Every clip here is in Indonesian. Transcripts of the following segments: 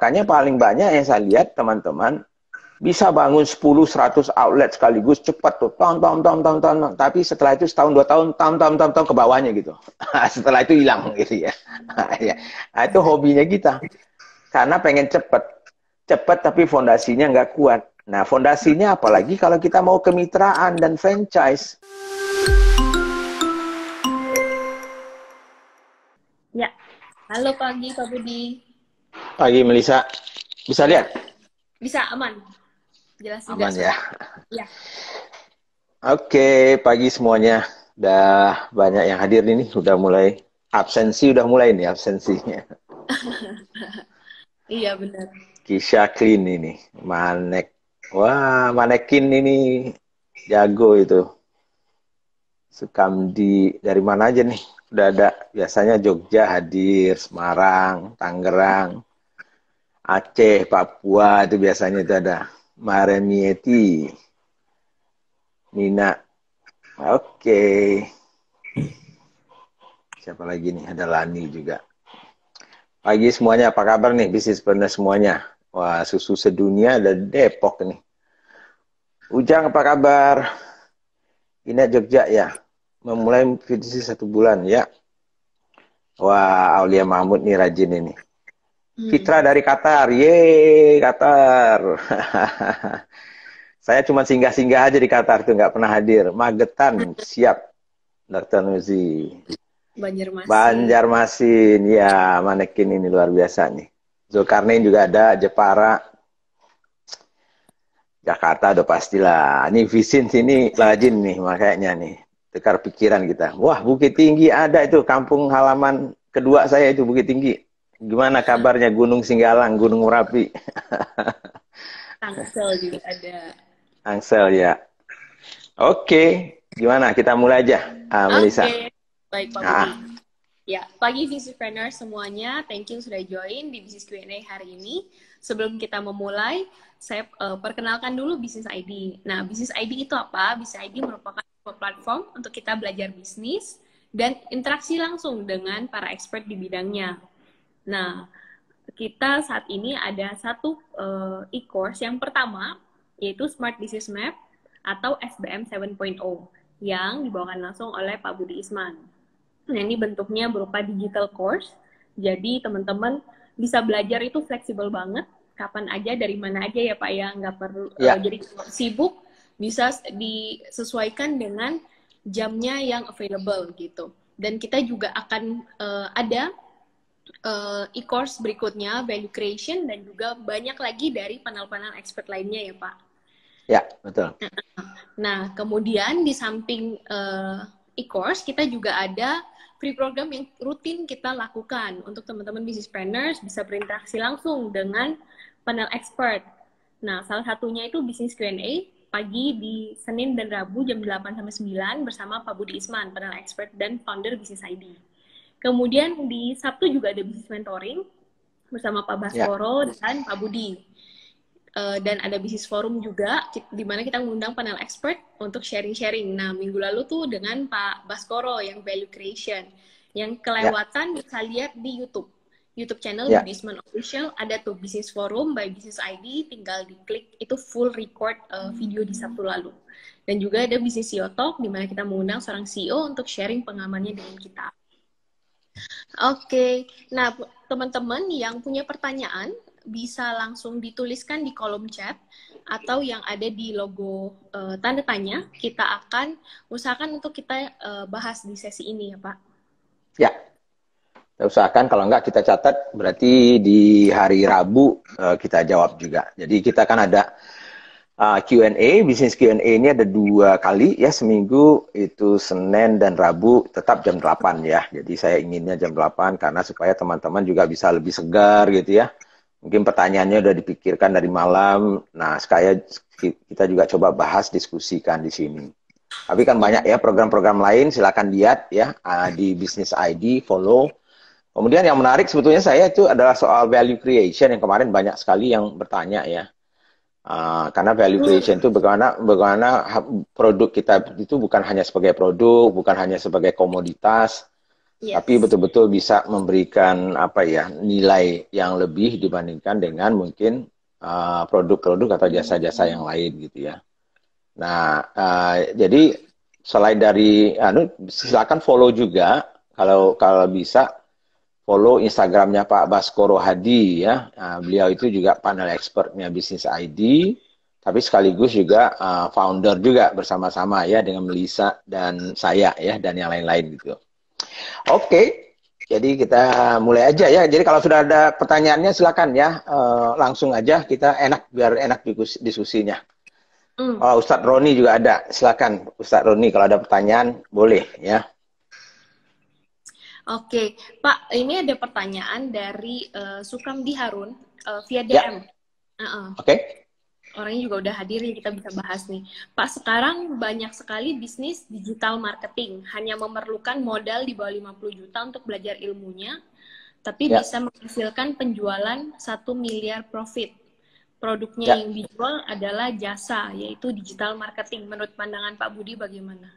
Makanya paling banyak yang saya lihat teman-teman bisa bangun 10 100 outlet sekaligus cepat tuh tahun tahun tahun tahun tahun tapi setelah itu setahun dua tahun tahun tahun tahun tahun ke bawahnya gitu setelah itu hilang gitu ya. ya nah, itu hobinya kita karena pengen cepat cepat tapi fondasinya nggak kuat nah fondasinya apalagi kalau kita mau kemitraan dan franchise ya halo pagi Pak Budi Pagi Melisa. Bisa lihat? Bisa, aman. Jelas Aman jelas. ya. Iya. Oke, pagi semuanya. Udah banyak yang hadir ini, udah mulai absensi udah mulai nih absensinya. iya benar. Kisha Clean ini, manek. Wah, manekin ini jago itu. Sukamdi dari mana aja nih? Udah ada biasanya Jogja hadir, Semarang, Tangerang. Aceh, Papua itu biasanya itu ada Maremieti, Nina. Oke. Okay. Siapa lagi nih? Ada Lani juga. Pagi semuanya, apa kabar nih bisnis pernah semuanya? Wah, susu sedunia ada Depok nih. Ujang apa kabar? Ina Jogja ya. Memulai bisnis satu bulan ya. Wah, Aulia Mahmud nih rajin ini. Fitra dari Qatar, ye Qatar. Saya cuma singgah-singgah aja di Qatar tuh nggak pernah hadir. Magetan siap, Dr. Nuzi. Banjarmasin. Banjarmasin, ya manekin ini luar biasa nih. Zulkarnain juga ada, Jepara, Jakarta udah pastilah. Ini Visin sini rajin nih makanya nih. Tekar pikiran kita. Wah, Bukit Tinggi ada itu kampung halaman kedua saya itu Bukit Tinggi Gimana kabarnya Gunung Singgalang, Gunung Merapi? Angsel juga ada. Angsel ya. Oke, gimana? Kita mulai aja, uh, ah, Melisa. Oke, okay. baik Pak Ah. Ya, pagi Visipreneur semuanya. Thank you sudah join di bisnis Q&A hari ini. Sebelum kita memulai, saya uh, perkenalkan dulu bisnis ID. Nah, bisnis ID itu apa? Bisnis ID merupakan platform untuk kita belajar bisnis dan interaksi langsung dengan para expert di bidangnya. Nah, kita saat ini ada satu uh, e-course yang pertama yaitu Smart Disease Map atau SBM 7.0 yang dibawakan langsung oleh Pak Budi Isman. Nah, ini bentuknya berupa digital course. Jadi teman-teman bisa belajar itu fleksibel banget, kapan aja, dari mana aja ya Pak ya, nggak perlu. Eh, ya. Uh, jadi sibuk bisa disesuaikan dengan jamnya yang available gitu. Dan kita juga akan uh, ada uh, e-course berikutnya value creation dan juga banyak lagi dari panel-panel expert lainnya ya Pak. Ya betul. Nah, kemudian di samping uh, e-course kita juga ada free program yang rutin kita lakukan untuk teman-teman business planners bisa berinteraksi langsung dengan panel expert. Nah, salah satunya itu bisnis Q&A pagi di Senin dan Rabu jam 8 sampai 9 bersama Pak Budi Isman, panel expert dan founder Business ID. Kemudian di Sabtu juga ada bisnis mentoring bersama Pak Baskoro yeah. dan Pak Budi. Uh, dan ada bisnis forum juga di mana kita mengundang panel expert untuk sharing-sharing. Nah, minggu lalu tuh dengan Pak Baskoro yang value creation. Yang ya. kelewatan yeah. bisa lihat di YouTube. YouTube channel yeah. Businessman Official ada tuh bisnis forum by Business ID tinggal diklik itu full record uh, video di Sabtu lalu dan juga ada bisnis CEO Talk di mana kita mengundang seorang CEO untuk sharing pengalamannya dengan kita. Oke, nah teman-teman yang punya pertanyaan bisa langsung dituliskan di kolom chat atau yang ada di logo uh, tanda tanya kita akan usahakan untuk kita uh, bahas di sesi ini ya Pak. Ya, kita usahakan kalau enggak kita catat berarti di hari Rabu uh, kita jawab juga. Jadi kita akan ada Ah, Q&A, bisnis Q&A ini ada dua kali ya seminggu itu Senin dan Rabu tetap jam 8 ya. Jadi saya inginnya jam 8 karena supaya teman-teman juga bisa lebih segar gitu ya. Mungkin pertanyaannya udah dipikirkan dari malam. Nah, sekaya kita juga coba bahas diskusikan di sini. Tapi kan banyak ya program-program lain silahkan lihat ya ah, di bisnis ID follow. Kemudian yang menarik sebetulnya saya itu adalah soal value creation yang kemarin banyak sekali yang bertanya ya Uh, karena value creation itu bagaimana bagaimana produk kita itu bukan hanya sebagai produk, bukan hanya sebagai komoditas, yes. tapi betul-betul bisa memberikan apa ya nilai yang lebih dibandingkan dengan mungkin ah, produk-produk uh, atau jasa-jasa yang lain gitu ya. Nah, uh, jadi selain dari, anu, silakan follow juga kalau kalau bisa follow Instagramnya Pak Baskoro Hadi ya. Uh, beliau itu juga panel expertnya bisnis ID, tapi sekaligus juga uh, founder juga bersama-sama ya dengan Melisa dan saya ya dan yang lain-lain gitu. Oke, okay. jadi kita mulai aja ya. Jadi kalau sudah ada pertanyaannya silakan ya uh, langsung aja kita enak biar enak diskusinya. Mm. Oh, Ustadz Roni juga ada, silakan Ustadz Roni kalau ada pertanyaan boleh ya. Oke, Pak, ini ada pertanyaan dari uh, eh, Sukamdi Harun uh, via DM. Ya. Uh -uh. Oke. Okay. Orangnya juga udah hadir ya kita bisa bahas nih. Pak, sekarang banyak sekali bisnis digital marketing hanya memerlukan modal di bawah 50 juta untuk belajar ilmunya, tapi ya. bisa menghasilkan penjualan satu miliar profit. Produknya ya. yang dijual adalah jasa, yaitu digital marketing. Menurut pandangan Pak Budi bagaimana?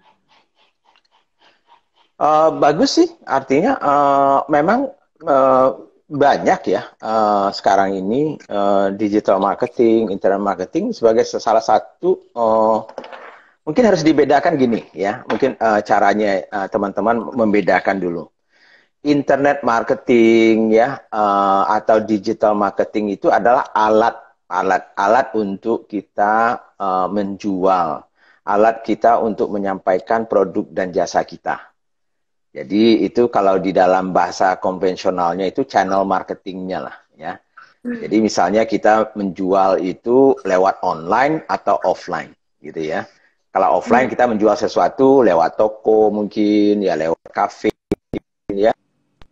Eh, bagus sih, artinya uh, memang uh, banyak ya uh, sekarang ini uh, digital marketing, internet marketing sebagai salah satu uh, mungkin harus dibedakan gini ya, mungkin uh, caranya teman teman-teman membedakan dulu internet marketing ya uh, atau digital marketing itu adalah alat alat alat untuk kita uh, menjual alat kita untuk menyampaikan produk dan jasa kita jadi itu kalau di dalam bahasa konvensionalnya itu channel marketingnya lah ya. Hmm. Jadi misalnya kita menjual itu lewat online atau offline gitu ya. Kalau offline hmm. kita menjual sesuatu lewat toko mungkin ya lewat kafe ya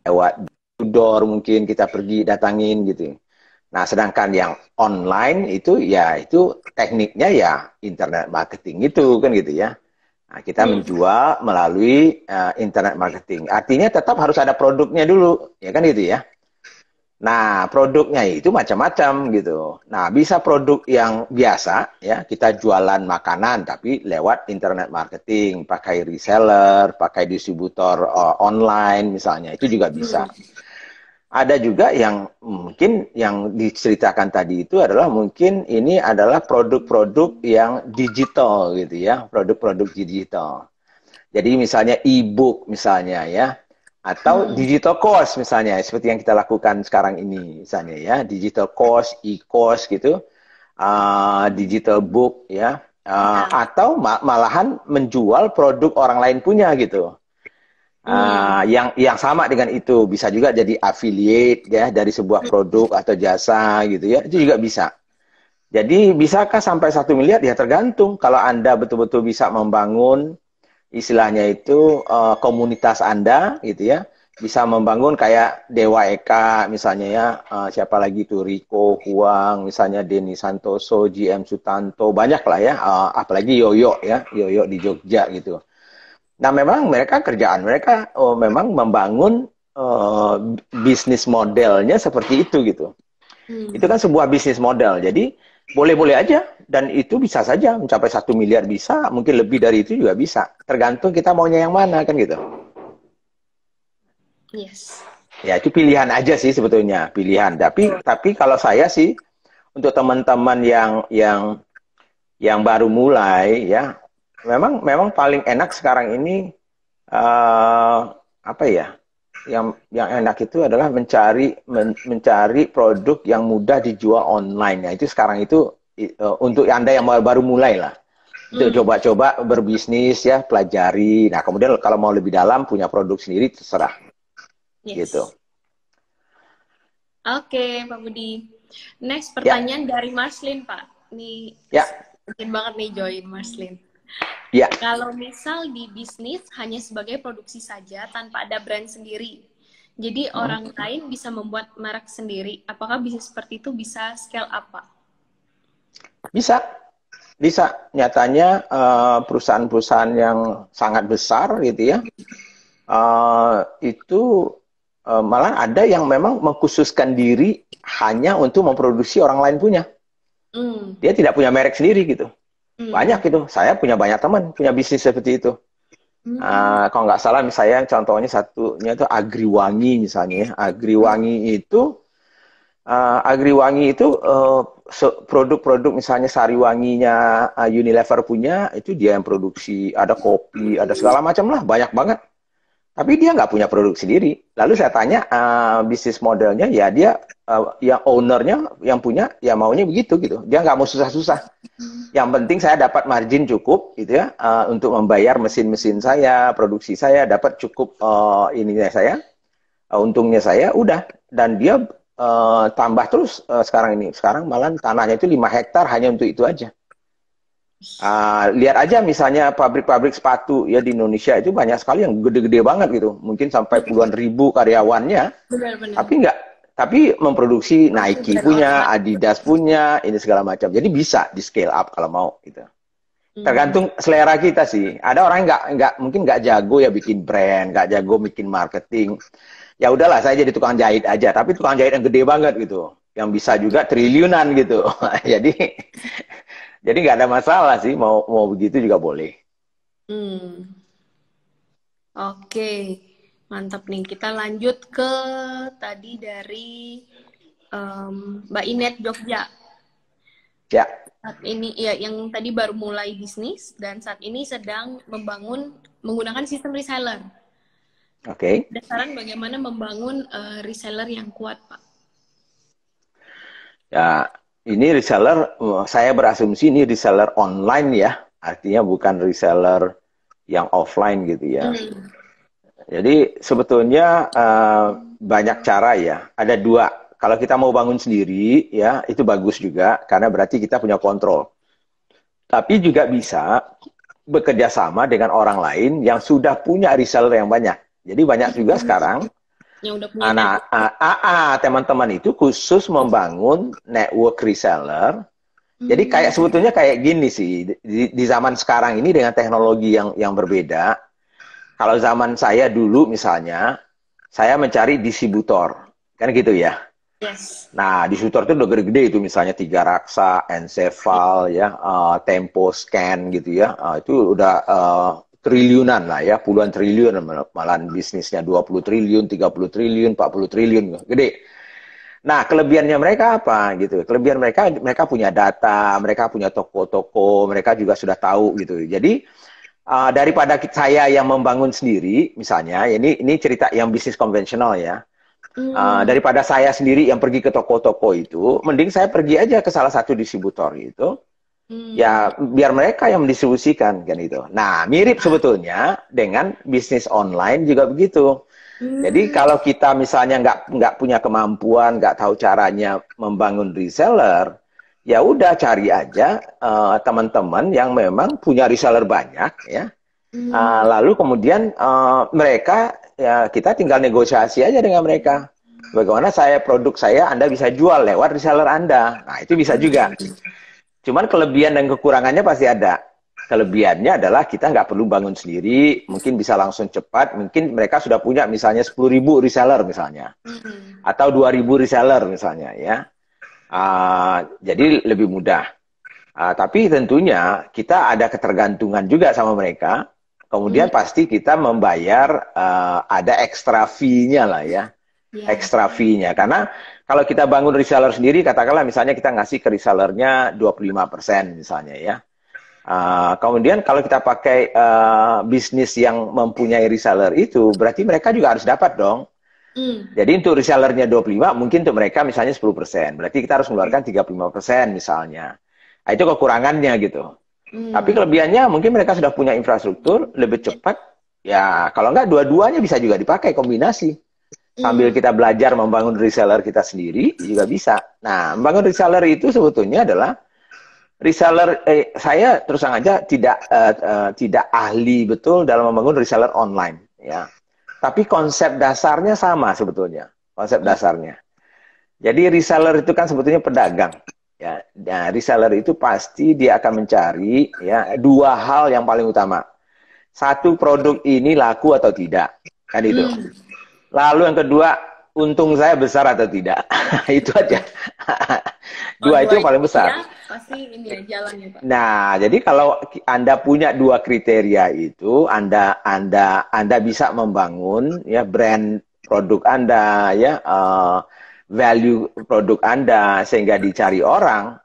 lewat door mungkin kita pergi datangin gitu. Nah, sedangkan yang online itu ya itu tekniknya ya internet marketing itu kan gitu ya. Nah, kita hmm. menjual melalui uh, internet marketing. Artinya tetap harus ada produknya dulu, ya kan gitu ya. Nah, produknya itu macam-macam gitu. Nah, bisa produk yang biasa ya, kita jualan makanan tapi lewat internet marketing, pakai reseller, pakai distributor uh, online misalnya, itu juga bisa. Hmm ada juga yang mungkin yang diceritakan tadi itu adalah mungkin ini adalah produk-produk yang digital gitu ya, produk-produk digital. Jadi misalnya e-book misalnya ya, atau hmm. digital course misalnya seperti yang kita lakukan sekarang ini misalnya ya, digital course, e-course gitu, uh, digital book ya, uh, hmm. atau malahan menjual produk orang lain punya gitu. Uh, yang yang sama dengan itu bisa juga jadi affiliate ya dari sebuah produk atau jasa gitu ya itu juga bisa. Jadi bisakah sampai satu miliar ya tergantung kalau anda betul-betul bisa membangun istilahnya itu uh, komunitas anda gitu ya bisa membangun kayak Dewa Eka misalnya ya uh, siapa lagi itu Rico Huang misalnya Deni Santoso GM Sutanto banyak lah ya uh, apalagi Yoyo ya Yoyo di Jogja gitu Nah, memang mereka kerjaan mereka oh, memang membangun uh, bisnis modelnya seperti itu gitu. Hmm. Itu kan sebuah bisnis model. Jadi boleh-boleh aja dan itu bisa saja mencapai satu miliar bisa, mungkin lebih dari itu juga bisa. Tergantung kita maunya yang mana kan gitu. Yes. Ya itu pilihan aja sih sebetulnya pilihan. Tapi hmm. tapi kalau saya sih untuk teman-teman yang yang yang baru mulai ya memang memang paling enak sekarang ini uh, apa ya? Yang yang enak itu adalah mencari men, mencari produk yang mudah dijual online. Ya itu sekarang itu uh, untuk anda yang baru mulai lah. Itu hmm. coba-coba berbisnis ya, pelajari. Nah kemudian kalau mau lebih dalam punya produk sendiri terserah. Yes. Gitu. Oke, okay, Pak Budi. Next ya. pertanyaan ya. dari Marslin, Pak. Nih, ya. Mungkin banget nih join Marslin. Ya. Kalau misal di bisnis hanya sebagai produksi saja tanpa ada brand sendiri. Jadi hmm. orang lain bisa membuat merek sendiri. Apakah bisnis seperti itu bisa scale up, Pak? Bisa. Bisa. Nyatanya eh, perusahaan-perusahaan yang sangat besar gitu ya. Eh, itu eh, malah ada yang memang mengkhususkan diri hanya untuk memproduksi orang lain punya. Mm. Dia tidak punya merek sendiri gitu. Hmm. Banyak itu. Saya punya banyak teman punya bisnis seperti itu. Hmm. Uh, kalau nggak salah misalnya contohnya satunya itu Agriwangi misalnya. Ya. Agriwangi itu uh, Agriwangi itu produk eh, produk-produk misalnya sari wanginya uh, ah, Unilever punya itu dia yang produksi, ada kopi, ada segala macam lah, banyak banget tapi dia nggak punya produk sendiri. Lalu saya tanya uh, bisnis modelnya, ya dia uh, yang ownernya yang punya ya maunya begitu gitu. Dia nggak mau susah-susah. Hmm. Yang penting saya dapat margin cukup gitu ya uh, untuk membayar mesin-mesin saya, produksi saya dapat cukup uh, ininya saya, uh, untungnya saya, udah. Dan dia uh, tambah terus uh, sekarang ini. Sekarang malah tanahnya itu lima hektar hanya untuk itu aja. Uh, lihat aja misalnya pabrik-pabrik sepatu ya di Indonesia itu banyak sekali yang gede-gede banget gitu, mungkin sampai puluhan ribu karyawannya. Benar, benar. Tapi nggak, tapi memproduksi Nike benar, punya, benar. Adidas punya, ini segala macam. Jadi bisa di scale up kalau mau gitu. Hmm. Tergantung selera kita sih. Ada orang nggak nggak mungkin nggak jago ya bikin brand, nggak jago bikin marketing. Ya udahlah saya jadi tukang jahit aja, tapi tukang jahit yang gede banget gitu, yang bisa juga triliunan gitu. Jadi jadi nggak ada masalah sih mau mau begitu juga boleh. Hmm. Oke, okay. mantap nih. Kita lanjut ke tadi dari um, Mbak Inet Jogja. Ya. Saat ini ya yang tadi baru mulai bisnis dan saat ini sedang membangun menggunakan sistem reseller. Oke. Okay. Dasaran bagaimana membangun uh, reseller yang kuat, Pak? Ya, ini reseller eh, saya berasumsi ini reseller online ya artinya bukan reseller yang offline gitu ya hmm. jadi sebetulnya uh, banyak cara ya ada dua kalau kita mau bangun sendiri ya itu bagus juga karena berarti kita punya kontrol tapi juga bisa bekerja sama dengan orang lain yang sudah punya reseller yang banyak jadi banyak juga hmm. sekarang yang nah, AA teman-teman itu khusus membangun network reseller jadi kayak hmm. sebetulnya kayak gini sih di, di zaman sekarang ini dengan teknologi yang yang berbeda kalau zaman saya dulu misalnya saya mencari distributor kan gitu ya Yes. Nah, distributor itu udah gede-gede itu misalnya Tiga Raksa, Encephal, ya, uh, Tempo Scan gitu ya. Uh, itu udah uh, triliunan lah ya, puluhan triliun malahan bisnisnya 20 triliun, 30 triliun, 40 triliun, gede. Nah, kelebihannya mereka apa gitu? Kelebihan mereka mereka punya data, mereka punya toko-toko, mereka juga sudah tahu gitu. Jadi uh, daripada saya yang membangun sendiri misalnya, ini ini cerita yang bisnis konvensional ya. Hmm. Uh, daripada saya sendiri yang pergi ke toko-toko itu, mending saya pergi aja ke salah satu distributor itu. Hmm. Ya biar mereka yang mendistribusikan kan itu. Nah mirip sebetulnya dengan bisnis online juga begitu. Jadi hmm. kalau kita misalnya nggak nggak punya kemampuan, nggak tahu caranya membangun reseller, ya udah cari aja uh, teman-teman yang memang punya reseller banyak ya. Uh, lalu kemudian uh, mereka ya kita tinggal negosiasi aja dengan mereka. Hmm. Bagaimana saya produk saya Anda bisa jual lewat reseller Anda. Nah itu bisa juga. Cuman kelebihan dan kekurangannya pasti ada. Kelebihannya adalah kita nggak perlu bangun sendiri, mungkin bisa langsung cepat, mungkin mereka sudah punya misalnya 10.000 reseller misalnya, mm-hmm. atau 2.000 reseller misalnya ya. Uh, jadi lebih mudah. Uh, tapi tentunya kita ada ketergantungan juga sama mereka. Kemudian hmm. pasti kita membayar uh, ada ekstra fee-nya lah ya, yeah. ekstra fee-nya. Karena kalau kita bangun reseller sendiri, katakanlah misalnya kita ngasih ke resellernya 25% misalnya ya. Uh, kemudian kalau kita pakai uh, bisnis yang mempunyai reseller itu, berarti mereka juga harus dapat dong. Mm. Jadi untuk resellernya 25, mungkin untuk mereka misalnya 10%. Berarti kita harus mengeluarkan 35% misalnya. Nah, itu kekurangannya gitu. Mm. Tapi kelebihannya mungkin mereka sudah punya infrastruktur, lebih cepat. Ya kalau enggak dua-duanya bisa juga dipakai, kombinasi sambil hmm. kita belajar membangun reseller kita sendiri juga bisa. Nah, membangun reseller itu sebetulnya adalah reseller eh, saya terus terang aja tidak eh, eh, tidak ahli betul dalam membangun reseller online ya. Tapi konsep dasarnya sama sebetulnya. Konsep dasarnya. Jadi reseller itu kan sebetulnya pedagang ya. Nah, reseller itu pasti dia akan mencari ya dua hal yang paling utama. Satu produk ini laku atau tidak. Kan itu. Hmm Lalu yang kedua, untung saya besar atau tidak. itu aja. Oh, dua, oh, itu yang paling besar. Ya, pasti ini ya jalannya, Pak. Nah, jadi kalau Anda punya dua kriteria itu, Anda Anda Anda bisa membangun ya brand produk Anda ya uh, value produk Anda sehingga dicari orang,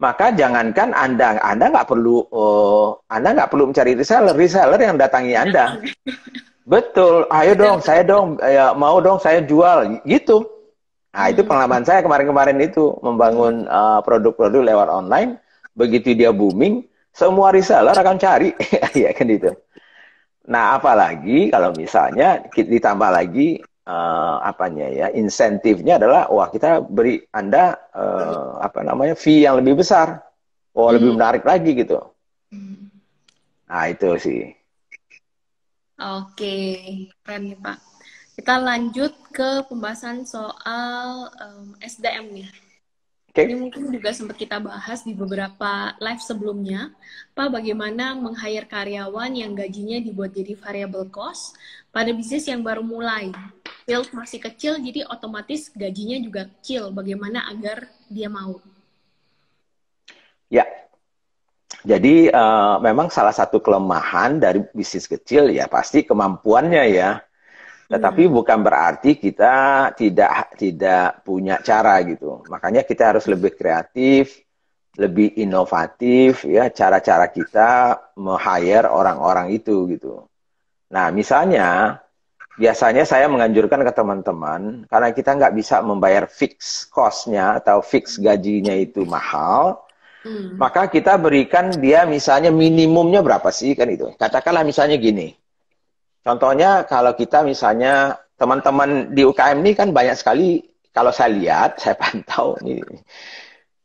maka jangankan anda anda nggak perlu uh, anda nggak perlu mencari reseller reseller yang datangi anda Betul, ayo dong, saya dong, ya, mau dong saya jual, gitu. Nah itu hmm. pengalaman saya kemarin-kemarin itu membangun eh, produk-produk uh, lewat online. Begitu dia booming, semua reseller akan cari, ya kan itu. Nah apalagi kalau misalnya ditambah lagi uh, apanya ya insentifnya adalah wah kita beri anda uh, apa namanya fee yang lebih besar, oh lebih hmm. menarik lagi gitu. Hmm. Nah itu sih. Oke, keren nih Pak. Kita lanjut ke pembahasan soal um, SDM nih. Okay. Ini mungkin juga sempat kita bahas di beberapa live sebelumnya. Pak, bagaimana meng-hire karyawan yang gajinya dibuat jadi variable cost pada bisnis yang baru mulai? Field masih kecil, jadi otomatis gajinya juga kecil. Bagaimana agar dia mau? Ya, jadi uh, memang salah satu kelemahan dari bisnis kecil ya pasti kemampuannya ya. Tetapi hmm. bukan berarti kita tidak tidak punya cara gitu. Makanya kita harus lebih kreatif, lebih inovatif ya cara-cara kita meng-hire orang-orang itu gitu. Nah misalnya biasanya saya menganjurkan ke teman-teman karena kita nggak bisa membayar fix costnya atau fix gajinya itu mahal Hmm. maka kita berikan dia misalnya minimumnya berapa sih kan itu. Katakanlah misalnya gini. Contohnya kalau kita misalnya teman-teman di UKM ini kan banyak sekali kalau saya lihat, saya pantau ini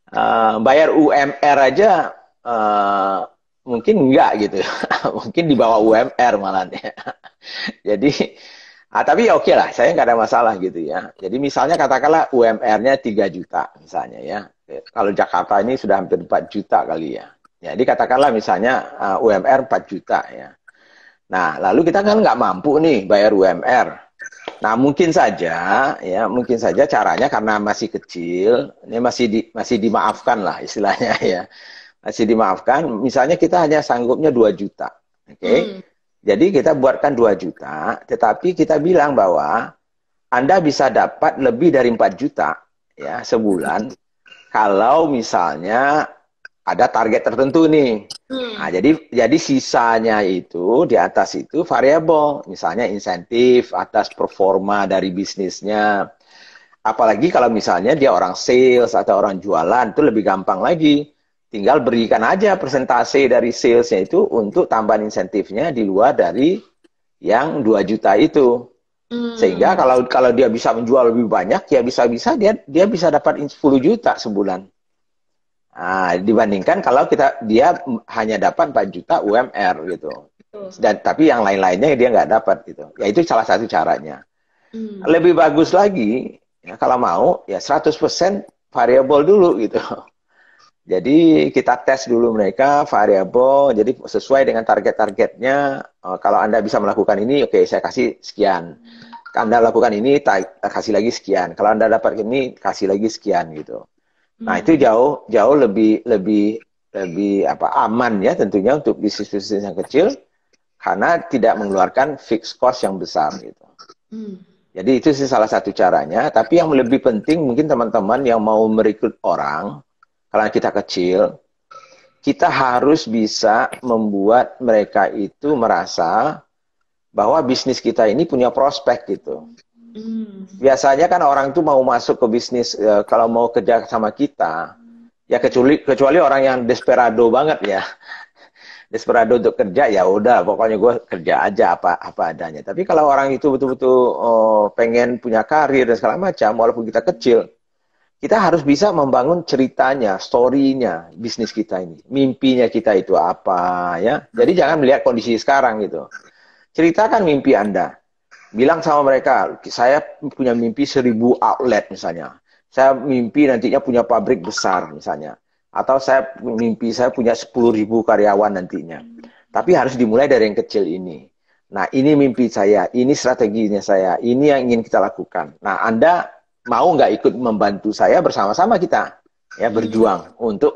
Uh, bayar UMR aja uh, mungkin enggak gitu. mungkin di bawah UMR malah. Ya. Jadi Ah, tapi ya oke lah, saya nggak ada masalah gitu ya. Jadi misalnya katakanlah UMR-nya 3 juta misalnya ya kalau Jakarta ini sudah hampir 4 juta kali ya. Jadi katakanlah misalnya uh, UMR 4 juta ya. Nah, lalu kita kan nggak mampu nih bayar UMR. Nah, mungkin saja ya, mungkin saja caranya karena masih kecil, ini masih di, masih dimaafkan lah istilahnya ya. Masih dimaafkan, misalnya kita hanya sanggupnya 2 juta. Oke. Okay? Hmm. Jadi kita buatkan 2 juta, tetapi kita bilang bahwa Anda bisa dapat lebih dari 4 juta ya sebulan kalau misalnya ada target tertentu nih. Hmm. Nah, jadi jadi sisanya itu di atas itu variabel, misalnya insentif atas performa dari bisnisnya. Apalagi kalau misalnya dia orang sales atau orang jualan itu lebih gampang lagi. Tinggal berikan aja persentase dari salesnya itu untuk tambahan insentifnya di luar dari yang 2 juta itu. Sehingga hmm. kalau kalau dia bisa menjual lebih banyak, ya bisa-bisa dia dia bisa dapat 10 juta sebulan. Nah, dibandingkan kalau kita dia hanya dapat 4 juta UMR gitu. Dan tapi yang lain-lainnya dia nggak dapat gitu. Ya itu salah satu caranya. Hmm. Lebih bagus lagi ya kalau mau ya 100% variabel dulu gitu. Jadi kita tes dulu mereka variabel jadi sesuai dengan target-targetnya Eh, kalau Anda bisa melakukan ini, oke, okay, saya kasih sekian. Anda lakukan ini, kasih lagi sekian. Kalau Anda dapat ini, kasih lagi sekian gitu. Nah, itu hmm. jauh jauh lebih lebih lebih apa aman ya tentunya untuk bisnis-bisnis yang kecil karena tidak mengeluarkan fixed cost yang besar gitu. Hmm. Jadi itu sih salah satu caranya. Tapi yang lebih penting mungkin teman-teman yang mau merekrut orang, kalau kita kecil, kita harus bisa membuat mereka itu merasa bahwa bisnis kita ini punya prospek gitu. Hmm. Biasanya kan orang tuh mau masuk ke bisnis e, kalau mau kerja sama kita, ya kecuali kecuali orang yang desperado banget ya. desperado untuk kerja ya udah pokoknya gue kerja aja apa apa adanya. Tapi kalau orang itu betul-betul oh, pengen punya karir dan segala macam walaupun kita kecil, kita harus bisa membangun ceritanya, story-nya bisnis kita ini. Mimpinya kita itu apa ya. Jadi jangan melihat kondisi sekarang gitu. Ceritakan mimpi Anda. Bilang sama mereka, saya punya mimpi seribu outlet misalnya. Saya mimpi nantinya punya pabrik besar misalnya. Atau saya mimpi saya punya sepuluh ribu karyawan nantinya. Tapi harus dimulai dari yang kecil ini. Nah, ini mimpi saya, ini strateginya saya, ini yang ingin kita lakukan. Nah, Anda mau nggak ikut membantu saya bersama-sama kita ya hmm. berjuang hmm. untuk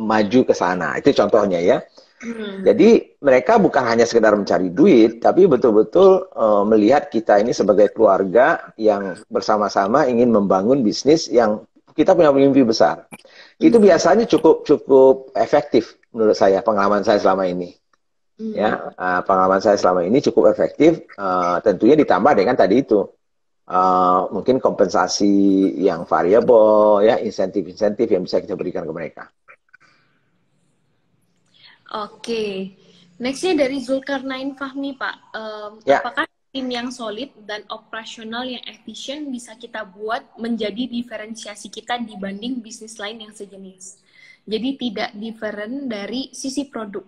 maju ke sana. Itu contohnya ya. Hmm. Jadi mereka bukan hanya sekedar mencari duit, tapi betul-betul uh, melihat kita ini sebagai keluarga yang bersama-sama ingin membangun bisnis yang kita punya mimpi besar. Hmm. Itu biasanya cukup cukup efektif menurut saya pengalaman saya selama ini. Hmm. Ya, uh, pengalaman saya selama ini cukup efektif. Uh, tentunya ditambah dengan tadi itu Eh, mungkin kompensasi yang variabel ya insentif-insentif yang bisa kita berikan ke mereka. Oke, okay. nextnya dari Zulkarnain Fahmi Pak, um, ya. apakah tim yang solid dan operasional yang efisien bisa kita buat menjadi diferensiasi kita dibanding bisnis lain yang sejenis? Jadi tidak different dari sisi produk.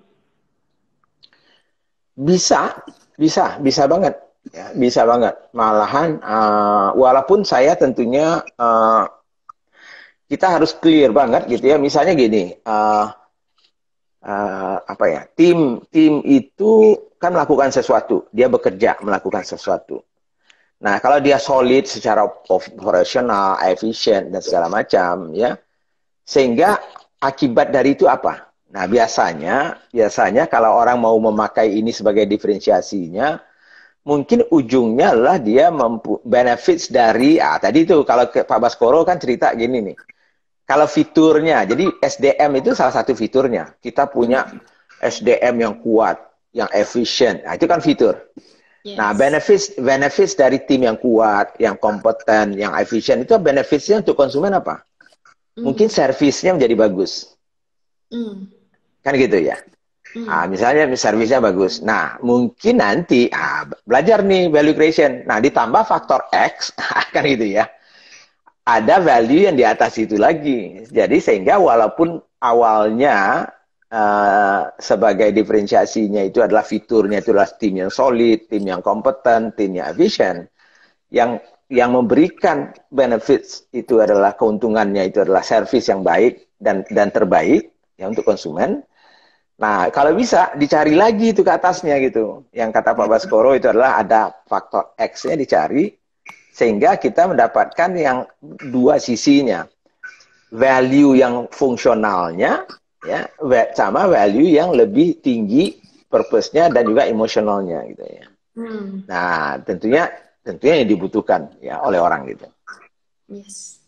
Bisa, bisa, bisa banget ya, bisa banget malahan uh, walaupun saya tentunya uh, kita harus clear banget gitu ya misalnya gini uh, uh, apa ya tim tim itu kan melakukan sesuatu dia bekerja melakukan sesuatu nah kalau dia solid secara operasional efisien dan segala macam ya sehingga akibat dari itu apa nah biasanya biasanya kalau orang mau memakai ini sebagai diferensiasinya mungkin ujungnya lah dia mampu benefits dari ah tadi itu kalau ke Pak Baskoro kan cerita gini nih. Kalau fiturnya, jadi SDM itu salah satu fiturnya. Kita punya SDM yang kuat, yang efisien. Nah, itu kan fitur. Yes. Nah, benefits benefits dari tim yang kuat, yang kompeten, yang efisien itu benefitsnya untuk konsumen apa? Mm. Mungkin servisnya menjadi bagus. Mm. Kan gitu ya. Hmm. Nah, misalnya servisnya bagus. Nah, mungkin nanti ah, belajar nih value creation. Nah, ditambah faktor X, ah, kan gitu ya. Ada value yang di atas itu lagi. Jadi sehingga walaupun awalnya uh, sebagai diferensiasinya itu adalah fiturnya itu adalah tim yang solid, tim yang kompeten, tim yang efisien, yang yang memberikan benefits itu adalah keuntungannya itu adalah service yang baik dan dan terbaik ya untuk konsumen Nah, kalau bisa dicari lagi itu ke atasnya gitu. Yang kata Pak Baskoro itu adalah ada faktor X-nya dicari sehingga kita mendapatkan yang dua sisinya. Value yang fungsionalnya ya sama value yang lebih tinggi purpose-nya dan juga emosionalnya gitu ya. Hmm. Nah, tentunya tentunya yang dibutuhkan ya oleh orang gitu. Yes.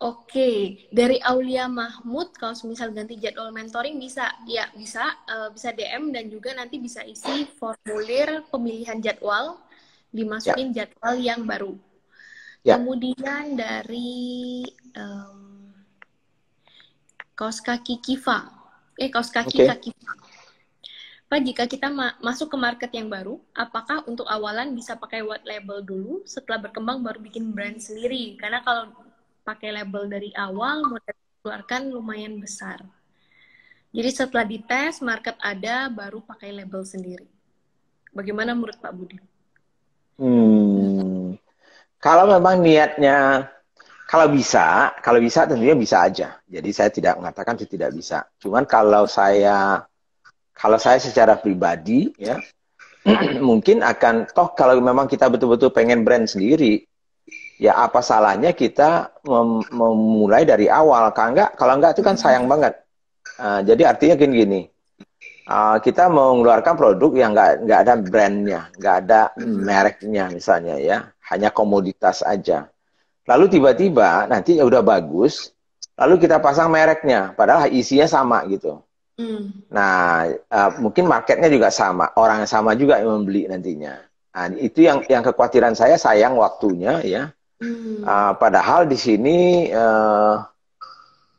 Oke, dari Aulia Mahmud, kalau misal ganti jadwal mentoring bisa, ya bisa, uh, bisa DM dan juga nanti bisa isi formulir pemilihan jadwal, dimasukin ya. jadwal yang baru. Ya. Kemudian dari um, kaos kaki Kiva, eh kaos kaki okay. Kiva. Pak, jika kita ma masuk ke market yang baru, apakah untuk awalan bisa pakai white label dulu, setelah berkembang baru bikin brand sendiri? Karena kalau pakai label dari awal, modal dikeluarkan lumayan besar. Jadi setelah dites, market ada, baru pakai label sendiri. Bagaimana menurut Pak Budi? Hmm. Kalau memang niatnya, kalau bisa, kalau bisa tentunya bisa aja. Jadi saya tidak mengatakan itu tidak bisa. Cuman kalau saya, kalau saya secara pribadi, ya mungkin akan toh kalau memang kita betul-betul pengen brand sendiri, ya apa salahnya kita mem memulai dari awal kalau enggak kalau enggak itu kan sayang banget uh, jadi artinya gini gini uh, kita mengeluarkan produk yang enggak enggak ada brandnya enggak ada mereknya misalnya ya hanya komoditas aja lalu tiba-tiba nanti ya udah bagus lalu kita pasang mereknya padahal isinya sama gitu hmm. nah uh, mungkin marketnya juga sama orang yang sama juga yang membeli nantinya nah, itu yang yang kekhawatiran saya sayang waktunya ya Hmm. Uh, padahal di sini uh,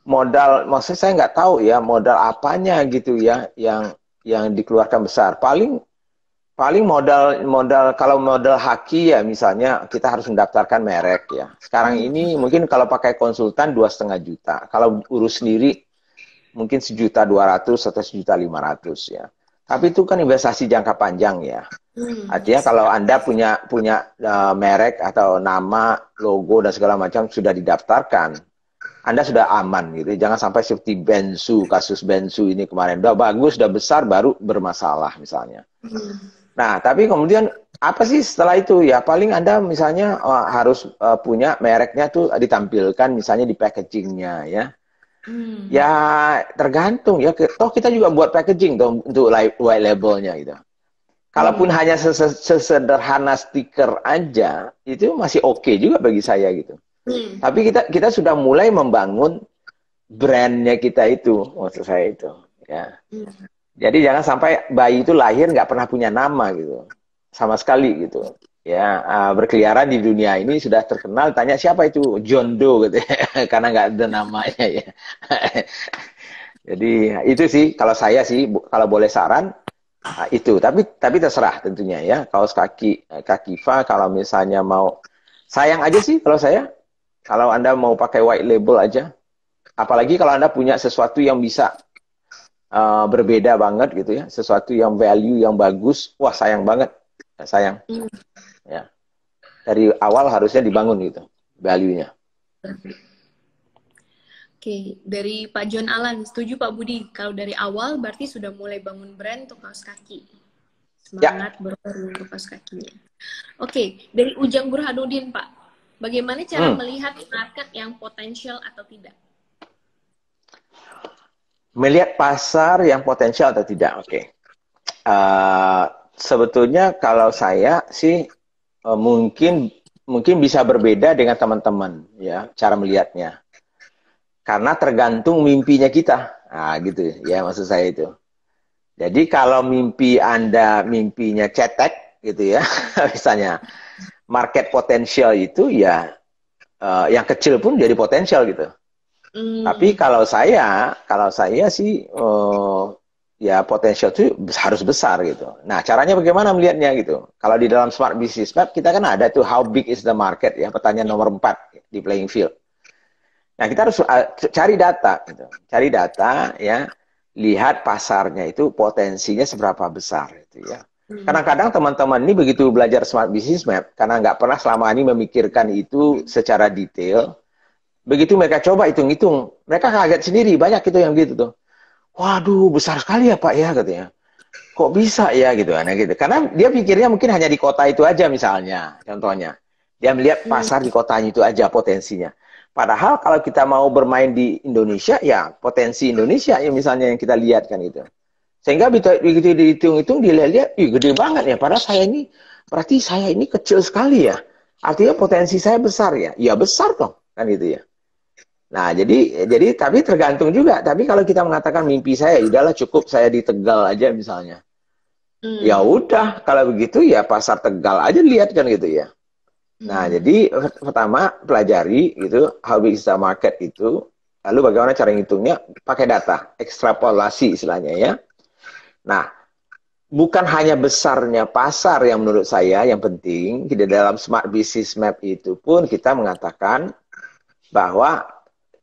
modal, maksud saya nggak tahu ya modal apanya gitu ya yang yang dikeluarkan besar. Paling paling modal modal kalau modal haki ya misalnya kita harus mendaftarkan merek ya. Sekarang hmm. ini mungkin kalau pakai konsultan dua setengah juta. Kalau urus sendiri mungkin sejuta dua ratus atau sejuta lima ratus ya. Tapi itu kan investasi jangka panjang ya. Hmm. Artinya kalau Anda punya punya uh, merek atau nama, logo dan segala macam sudah didaftarkan, Anda sudah aman gitu. Jangan sampai seperti Bensu, kasus Bensu ini kemarin udah bagus, sudah besar baru bermasalah misalnya. Hmm. Nah, tapi kemudian apa sih setelah itu? Ya paling Anda misalnya uh, harus uh, punya mereknya tuh ditampilkan misalnya di packagingnya ya. Hmm. Ya tergantung ya. Toh kita juga buat packaging toh untuk white labelnya gitu. Kalaupun hmm. hanya sesederhana stiker aja, itu masih oke okay juga bagi saya gitu. Hmm. Tapi kita kita sudah mulai membangun brandnya kita itu, maksud saya itu. Ya. Hmm. Jadi jangan sampai bayi itu lahir nggak pernah punya nama gitu, sama sekali gitu. Ya ah, berkeliaran di dunia ini sudah terkenal. Tanya siapa itu John Doe gitu, ya, karena nggak ada namanya ya. Jadi ya, itu sih kalau saya sih kalau boleh saran Nah, itu tapi tapi terserah tentunya ya kaos kaki eh, kaki Fa kalau misalnya mau sayang aja sih kalau saya kalau anda mau pakai white label aja apalagi kalau anda punya sesuatu yang bisa uh, berbeda banget gitu ya sesuatu yang value yang bagus wah sayang banget ya, sayang hmm. ya dari awal harusnya dibangun gitu value-nya. Oke, dari Pak John Alan, setuju Pak Budi. Kalau dari awal berarti sudah mulai bangun brand untuk kaos kaki. Ya. Semangat ya. berperu untuk kaos kakinya. Oke, dari Ujang Burhanuddin Pak. Bagaimana cara hmm. melihat market yang potensial atau tidak? Melihat pasar yang potensial atau tidak, oke. Okay. Uh, eh, sebetulnya kalau saya sih uh, mungkin mungkin bisa berbeda dengan teman-teman ya cara melihatnya karena tergantung mimpinya kita. Nah, gitu ya maksud saya itu. Jadi kalau mimpi Anda mimpinya cetek gitu ya, misalnya market potensial itu ya uh, yang kecil pun jadi potensial gitu. Mm. Tapi kalau saya, kalau saya sih uh, ya potensial itu harus besar gitu. Nah, caranya bagaimana melihatnya gitu. Kalau di dalam smart business map kita kan ada tuh how big is the market ya, pertanyaan nomor 4 di playing field. Nah, kita harus eh, cari data, gitu. cari data, ya, lihat pasarnya itu potensinya seberapa besar, itu ya. Hmm. Kadang-kadang teman-teman ini begitu belajar smart business map, karena nggak pernah selama ini memikirkan itu secara detail. Begitu mereka coba hitung-hitung, mereka kaget sendiri, banyak itu yang gitu tuh. Waduh, besar sekali ya Pak ya, katanya. Gitu, Kok bisa ya gitu, aneh gitu. Karena dia pikirnya mungkin hanya di kota itu aja misalnya, contohnya. Dia melihat hmm. pasar di kotanya itu aja potensinya Padahal kalau kita mau bermain di Indonesia, ya potensi Indonesia ya misalnya yang kita lihat kan itu. Sehingga begitu dihitung-hitung dilihat-lihat, ih gede banget ya. Padahal saya ini, berarti saya ini kecil sekali ya. Artinya potensi saya besar ya. Ya besar dong, kan gitu ya. Nah, jadi jadi tapi tergantung juga. Tapi kalau kita mengatakan mimpi saya, ya udahlah cukup saya di Tegal aja misalnya. Hmm. Ya udah, kalau begitu ya pasar Tegal aja lihat kan gitu ya. Nah, jadi pertama pelajari itu how big is the market itu, lalu bagaimana cara ngitungnya pakai data, ekstrapolasi istilahnya ya. Nah, bukan hanya besarnya pasar yang menurut saya yang penting, di dalam smart business map itu pun kita mengatakan bahwa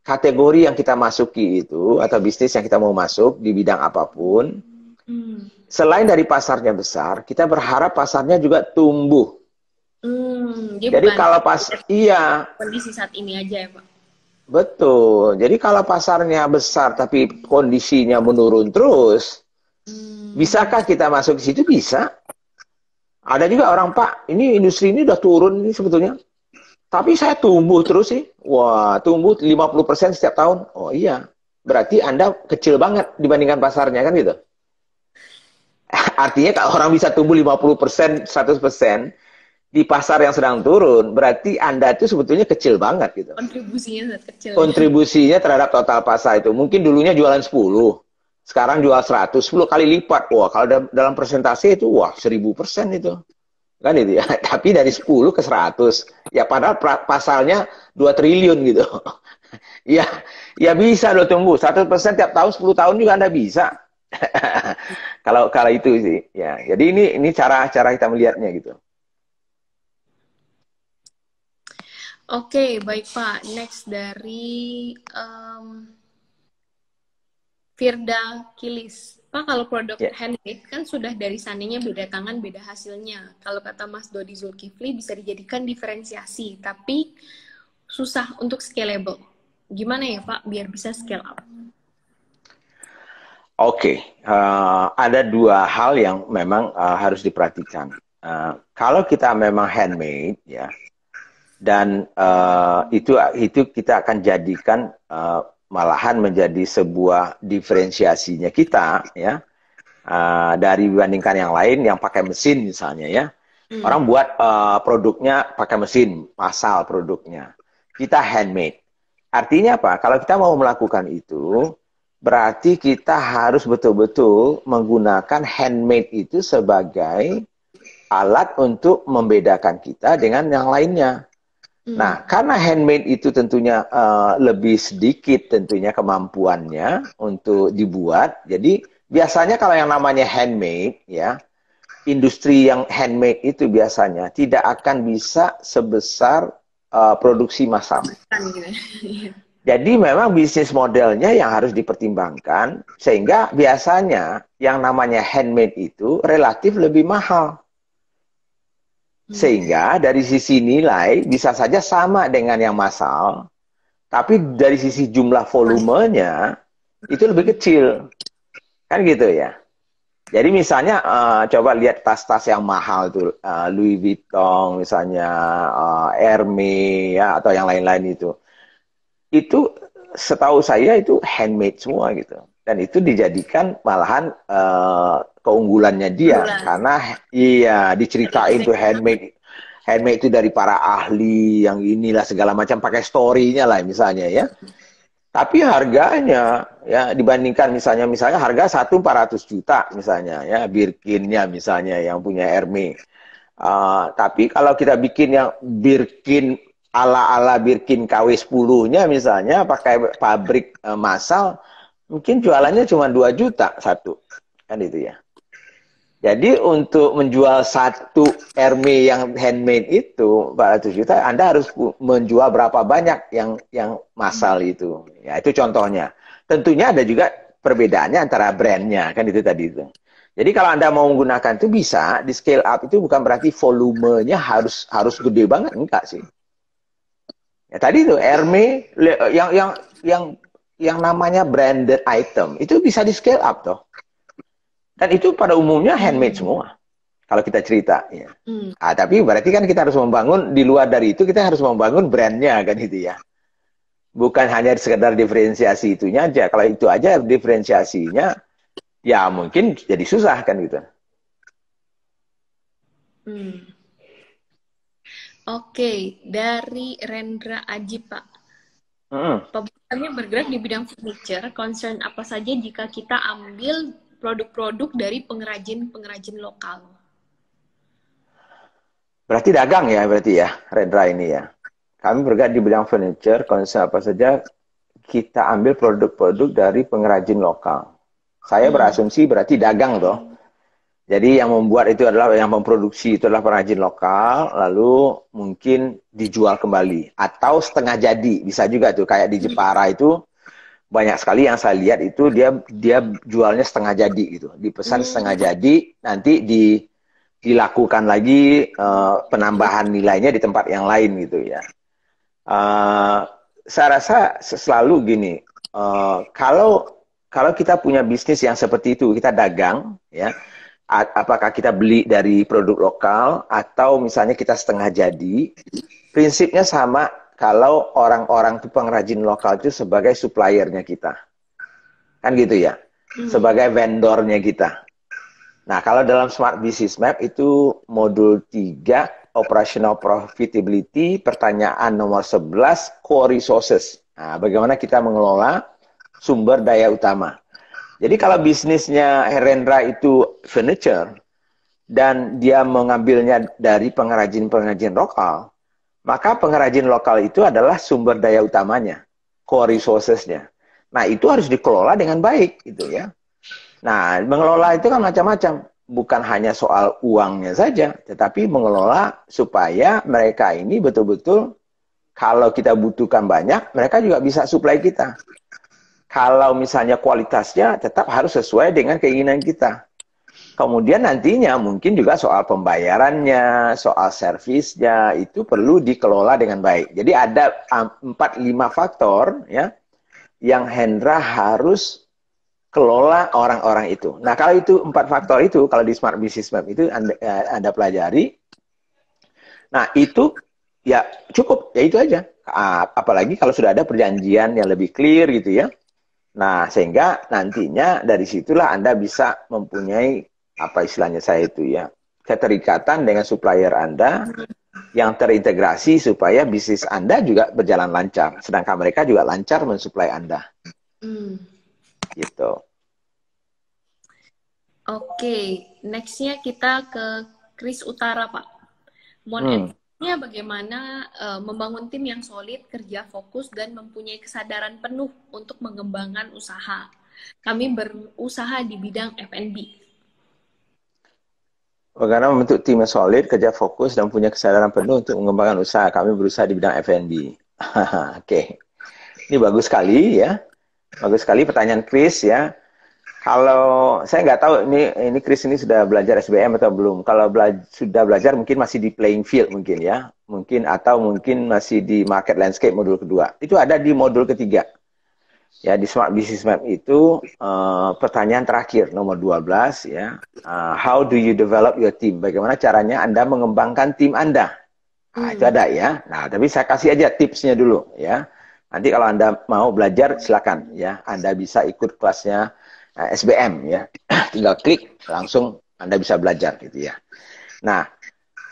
kategori yang kita masuki itu atau bisnis yang kita mau masuk di bidang apapun, hmm. selain dari pasarnya besar, kita berharap pasarnya juga tumbuh Hmm, jadi, bukan. kalau pas iya kondisi saat ini aja ya pak. Betul. Jadi kalau pasarnya besar tapi kondisinya menurun terus, hmm. bisakah kita masuk ke situ? Bisa. Ada juga orang pak, ini industri ini udah turun ini sebetulnya. Tapi saya tumbuh terus sih. Wah, tumbuh 50% setiap tahun. Oh iya. Berarti Anda kecil banget dibandingkan pasarnya kan gitu. Artinya kalau orang bisa tumbuh 50%, 100%, di pasar yang sedang turun, berarti Anda itu sebetulnya kecil banget gitu. Kontribusinya kecil. Ya. Kontribusinya ya. terhadap total pasar itu. Mungkin dulunya jualan 10, sekarang jual 100, 10 kali lipat. Wah, kalau dalam presentasi itu, wah 1000 persen itu. Kan itu ya. Tapi dari 10 ke 100. Ya padahal pasalnya 2 triliun gitu. ya, ya bisa loh tumbuh. 100 persen tiap tahun, 10 tahun juga Anda bisa. kalau kalau itu sih ya jadi ini ini cara cara kita melihatnya gitu Oke, okay, baik Pak. Next dari um, Firda Kilis. Pak, kalau produk yeah. handmade kan sudah dari saninya beda tangan, beda hasilnya. Kalau kata Mas Dodi Zulkifli bisa dijadikan diferensiasi, tapi susah untuk scalable. Gimana ya Pak biar bisa scale up? Oke, okay. uh, eh, ada dua hal yang memang uh, harus diperhatikan. Uh, kalau kita memang handmade ya, dan uh, itu itu kita akan jadikan uh, malahan menjadi sebuah diferensiasinya kita ya uh, dari dibandingkan yang lain yang pakai mesin misalnya ya hmm. orang buat uh, produknya pakai mesin masal produknya kita handmade artinya apa kalau kita mau melakukan itu berarti kita harus betul-betul menggunakan handmade itu sebagai alat untuk membedakan kita dengan yang lainnya Hmm. Nah, karena handmade itu tentunya uh, lebih sedikit tentunya kemampuannya untuk dibuat. Jadi biasanya kalau yang namanya handmade ya, industri yang handmade itu biasanya tidak akan bisa sebesar uh, produksi massal. Gitu ya. iya. Jadi memang bisnis modelnya yang harus dipertimbangkan sehingga biasanya yang namanya handmade itu relatif lebih mahal. Hmm. Sehingga dari sisi nilai bisa saja sama dengan yang masal, tapi dari sisi jumlah volumenya itu lebih kecil. Kan gitu ya. Jadi misalnya uh, coba lihat tas-tas yang mahal itu uh, Louis Vuitton misalnya uh, eh, Hermes ya atau yang lain-lain itu. Itu setahu saya itu handmade semua gitu. Dan itu dijadikan malahan uh, keunggulannya dia Keunggulan. karena iya diceritain tuh handmade handmade itu dari para ahli yang inilah segala macam pakai story-nya lah misalnya ya. Tapi harganya ya dibandingkan misalnya misalnya harga satu 400 juta misalnya ya Birkinnya misalnya yang punya Hermes. Uh, ah, tapi kalau kita bikin yang Birkin ala-ala Birkin KW10-nya misalnya pakai pabrik uh, massal mungkin jualannya cuma 2 juta satu. Kan itu ya. Jadi untuk menjual satu Hermes yang handmade itu 400 juta, Anda harus menjual berapa banyak yang yang massal hmm. itu. Ya, itu contohnya. Tentunya ada juga perbedaannya antara brandnya, kan itu tadi itu. Jadi kalau Anda mau menggunakan itu bisa, di scale up itu bukan berarti volumenya harus harus gede banget, enggak sih. Ya tadi itu Hermes yang yang yang yang namanya branded item itu bisa di scale up toh. Dan itu pada umumnya handmade semua. Kalau kita cerita, ya. Hmm. Ah, tapi berarti kan kita harus membangun di luar dari itu kita harus membangun brandnya kan itu ya. Bukan hanya sekedar diferensiasi itunya aja. Kalau itu aja diferensiasinya, ya mungkin jadi susah kan gitu. Hmm. Oke, okay. dari Rendra Aji Pak. Hmm. Pembuatannya bergerak di bidang furniture. Concern apa saja jika kita ambil produk-produk dari pengrajin-pengrajin lokal. Berarti dagang ya berarti ya Redra ini ya. Kami bergerak di bidang furniture, konsep apa saja kita ambil produk-produk dari pengrajin lokal. Saya hmm. berasumsi berarti dagang loh. Jadi yang membuat itu adalah yang memproduksi itu adalah pengrajin lokal, lalu mungkin dijual kembali atau setengah jadi bisa juga tuh kayak di Jepara itu banyak sekali yang saya lihat itu dia dia jualnya setengah jadi gitu dipesan hmm. setengah jadi nanti di dilakukan lagi uh, penambahan nilainya di tempat yang lain gitu ya uh, saya rasa selalu gini uh, kalau kalau kita punya bisnis yang seperti itu kita dagang ya apakah kita beli dari produk lokal atau misalnya kita setengah jadi prinsipnya sama kalau orang-orang itu pengrajin lokal itu sebagai suppliernya kita. Kan gitu ya. Hmm. Sebagai vendornya kita. Nah, kalau dalam Smart Business Map itu modul 3 operational profitability, pertanyaan nomor 11 core resources. Nah, bagaimana kita mengelola sumber daya utama. Jadi kalau bisnisnya Herendra itu furniture dan dia mengambilnya dari pengrajin-pengrajin lokal, maka pengrajin lokal itu adalah sumber daya utamanya, core resourcesnya. Nah itu harus dikelola dengan baik gitu ya. Nah mengelola itu kan macam-macam, bukan hanya soal uangnya saja, tetapi mengelola supaya mereka ini betul-betul kalau kita butuhkan banyak, mereka juga bisa supply kita. Kalau misalnya kualitasnya tetap harus sesuai dengan keinginan kita. Kemudian nantinya mungkin juga soal pembayarannya, soal servisnya itu perlu dikelola dengan baik. Jadi ada 4-5 um, faktor ya yang Hendra harus kelola orang-orang itu. Nah kalau itu empat faktor itu kalau di Smart Business Map itu anda, eh, anda pelajari. Nah itu ya cukup ya itu aja. Apalagi kalau sudah ada perjanjian yang lebih clear gitu ya. Nah sehingga nantinya dari situlah anda bisa mempunyai apa istilahnya saya itu ya keterikatan dengan supplier Anda yang terintegrasi supaya bisnis Anda juga berjalan lancar, sedangkan mereka juga lancar mensuplai Anda. Hmm. Gitu. Oke, okay. nextnya kita ke Kris Utara, Pak. Mohon hmm. bagaimana uh, membangun tim yang solid, kerja fokus, dan mempunyai kesadaran penuh untuk mengembangkan usaha. Kami berusaha di bidang F&B karena membentuk tim yang solid, kerja fokus, dan punya kesadaran penuh untuk mengembangkan usaha. Kami berusaha di bidang F&B. Oke. okay. Ini bagus sekali ya. Bagus sekali pertanyaan Chris ya. Kalau saya nggak tahu ini ini Chris ini sudah belajar SBM atau belum. Kalau bela sudah belajar mungkin masih di playing field mungkin ya. Mungkin atau mungkin masih di market landscape modul kedua. Itu ada di modul ketiga. Ya, di Smart Business Map itu uh, pertanyaan terakhir nomor 12 ya. Uh, how do you develop your team? Bagaimana caranya Anda mengembangkan tim Anda? Nah, hmm. itu ada ya. Nah, tapi saya kasih aja tipsnya dulu ya. Nanti kalau Anda mau belajar silakan ya. Anda bisa ikut kelasnya uh, eh, SBM ya. Tinggal klik langsung Anda bisa belajar gitu ya. Nah,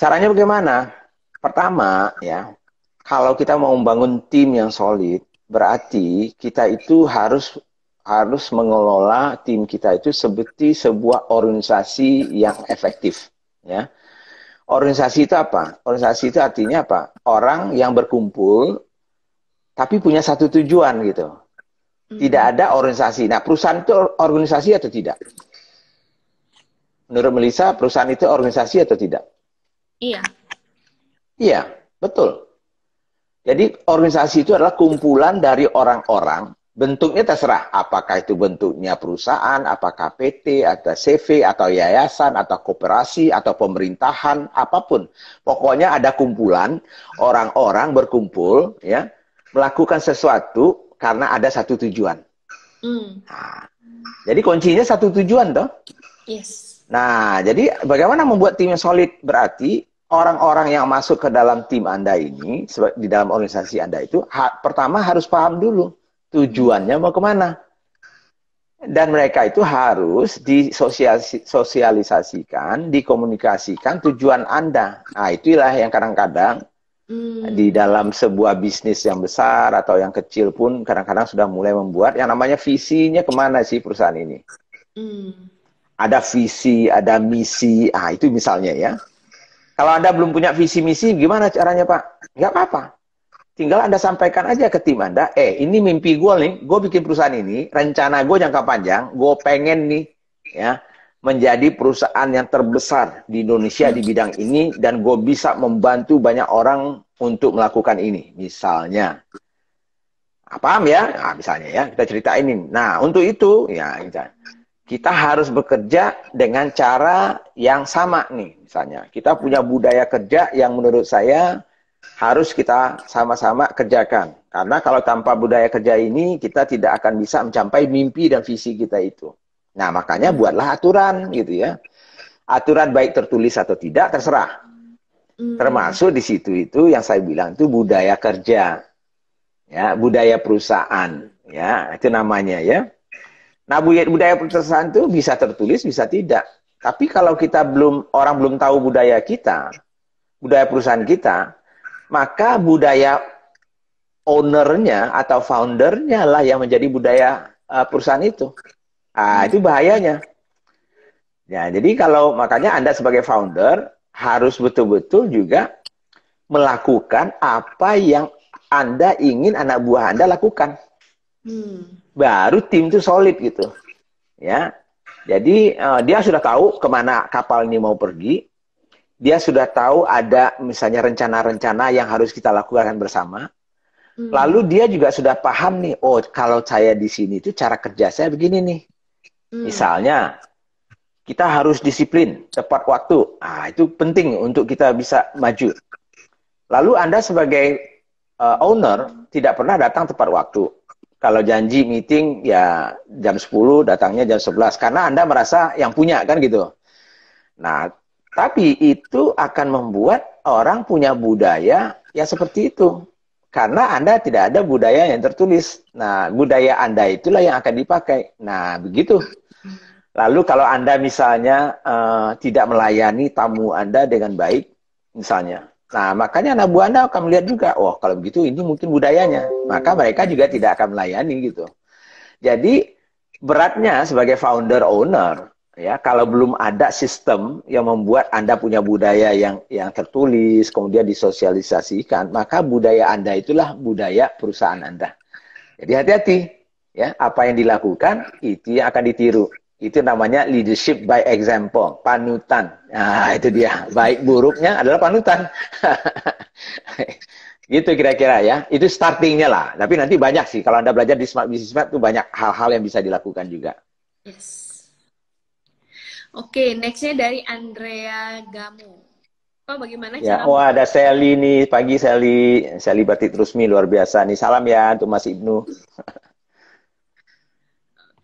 caranya bagaimana? Pertama ya, kalau kita mau membangun tim yang solid, Berarti kita itu harus harus mengelola tim kita itu seperti sebuah organisasi yang efektif, ya. Organisasi itu apa? Organisasi itu artinya apa? Orang yang berkumpul tapi punya satu tujuan gitu. Hmm. Tidak ada organisasi. Nah, perusahaan itu organisasi atau tidak? Menurut Melisa, perusahaan itu organisasi atau tidak? Iya. Iya, betul. Jadi organisasi itu adalah kumpulan dari orang-orang, bentuknya terserah, apakah itu bentuknya perusahaan, apakah PT, atau CV, atau yayasan, atau kooperasi, atau pemerintahan, apapun. Pokoknya ada kumpulan orang-orang berkumpul, ya, melakukan sesuatu karena ada satu tujuan. Mm. Nah, jadi kuncinya satu tujuan, toh. Yes. Nah, jadi bagaimana membuat tim yang solid berarti orang-orang yang masuk ke dalam tim Anda ini, di dalam organisasi Anda itu, ha, pertama harus paham dulu tujuannya mau kemana. Dan mereka itu harus disosialisasikan, dikomunikasikan tujuan Anda. Nah, itulah yang kadang-kadang hmm. di dalam sebuah bisnis yang besar atau yang kecil pun kadang-kadang sudah mulai membuat yang namanya visinya kemana sih perusahaan ini. Hmm. Ada visi, ada misi, ah itu misalnya ya. Kalau Anda belum punya visi misi, gimana caranya Pak? Nggak apa-apa. Tinggal Anda sampaikan aja ke tim Anda, eh ini mimpi gue nih, gue bikin perusahaan ini, rencana gue jangka panjang, gue pengen nih ya menjadi perusahaan yang terbesar di Indonesia di bidang ini dan gue bisa membantu banyak orang untuk melakukan ini, misalnya. apa ah, paham ya? Nah, misalnya ya, kita ceritain ini. Nah, untuk itu, ya, kita harus bekerja dengan cara yang sama nih misalnya kita punya budaya kerja yang menurut saya harus kita sama-sama kerjakan karena kalau tanpa budaya kerja ini kita tidak akan bisa mencapai mimpi dan visi kita itu nah makanya buatlah aturan gitu ya aturan baik tertulis atau tidak terserah hmm. termasuk di situ itu yang saya bilang itu budaya kerja ya budaya perusahaan ya itu namanya ya Nah, budaya perusahaan itu bisa tertulis, bisa tidak. Tapi kalau kita belum orang belum tahu budaya kita, budaya perusahaan kita, maka budaya ownernya atau foundernya lah yang menjadi budaya eh, perusahaan itu. Ah, itu bahayanya. Ya, jadi kalau makanya Anda sebagai founder harus betul-betul juga melakukan apa yang Anda ingin anak buah Anda lakukan. Hmm baru tim itu solid gitu ya jadi uh, dia sudah tahu kemana kapal ini mau pergi dia sudah tahu ada misalnya rencana-rencana yang harus kita lakukan bersama hmm. lalu dia juga sudah paham nih oh kalau saya di sini itu cara kerja saya begini nih hmm. misalnya kita harus disiplin tepat waktu ah itu penting untuk kita bisa maju lalu anda sebagai uh, owner tidak pernah datang tepat waktu kalau janji meeting ya jam 10 datangnya jam 11 karena Anda merasa yang punya kan gitu. Nah, tapi itu akan membuat orang punya budaya ya seperti itu. Karena Anda tidak ada budaya yang tertulis. Nah, budaya Anda itulah yang akan dipakai. Nah, begitu. Lalu kalau Anda misalnya uh, tidak melayani tamu Anda dengan baik, misalnya, Nah, makanya anak buah Anda akan melihat juga, oh kalau begitu ini mungkin budayanya. Maka mereka juga tidak akan melayani gitu. Jadi beratnya sebagai founder owner ya kalau belum ada sistem yang membuat Anda punya budaya yang yang tertulis kemudian disosialisasikan, maka budaya Anda itulah budaya perusahaan Anda. Jadi hati-hati ya, apa yang dilakukan itu yang akan ditiru itu namanya leadership by example, panutan. Nah, itu dia. Baik buruknya adalah panutan. gitu kira-kira ya. Itu startingnya lah. Tapi nanti banyak sih. Kalau Anda belajar di Smart Business Map itu banyak hal-hal yang bisa dilakukan juga. Yes. Oke, okay, nextnya dari Andrea Gamu. Oh, bagaimana ya, cara... Wah, ada Sally nih. Pagi Sally. Sally Batik Rusmi, luar biasa. Nih, salam ya untuk Mas Ibnu.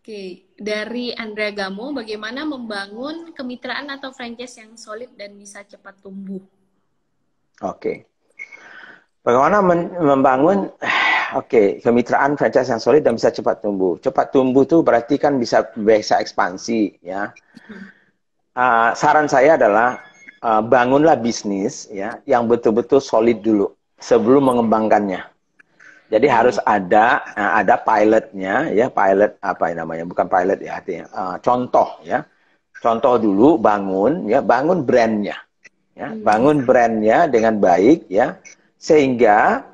Oke, dari Andrea Gamo, bagaimana membangun kemitraan atau franchise yang solid dan bisa cepat tumbuh? Oke, bagaimana membangun oke kemitraan franchise yang solid dan bisa cepat tumbuh? Cepat tumbuh tuh berarti kan bisa bisa ekspansi ya. Uh, saran saya adalah uh, bangunlah bisnis ya yang betul-betul solid dulu sebelum mengembangkannya. Jadi hmm. harus ada nah, ada pilotnya ya pilot apa namanya bukan pilot ya artinya uh, contoh ya contoh dulu bangun ya bangun brandnya ya hmm. bangun brandnya dengan baik ya sehingga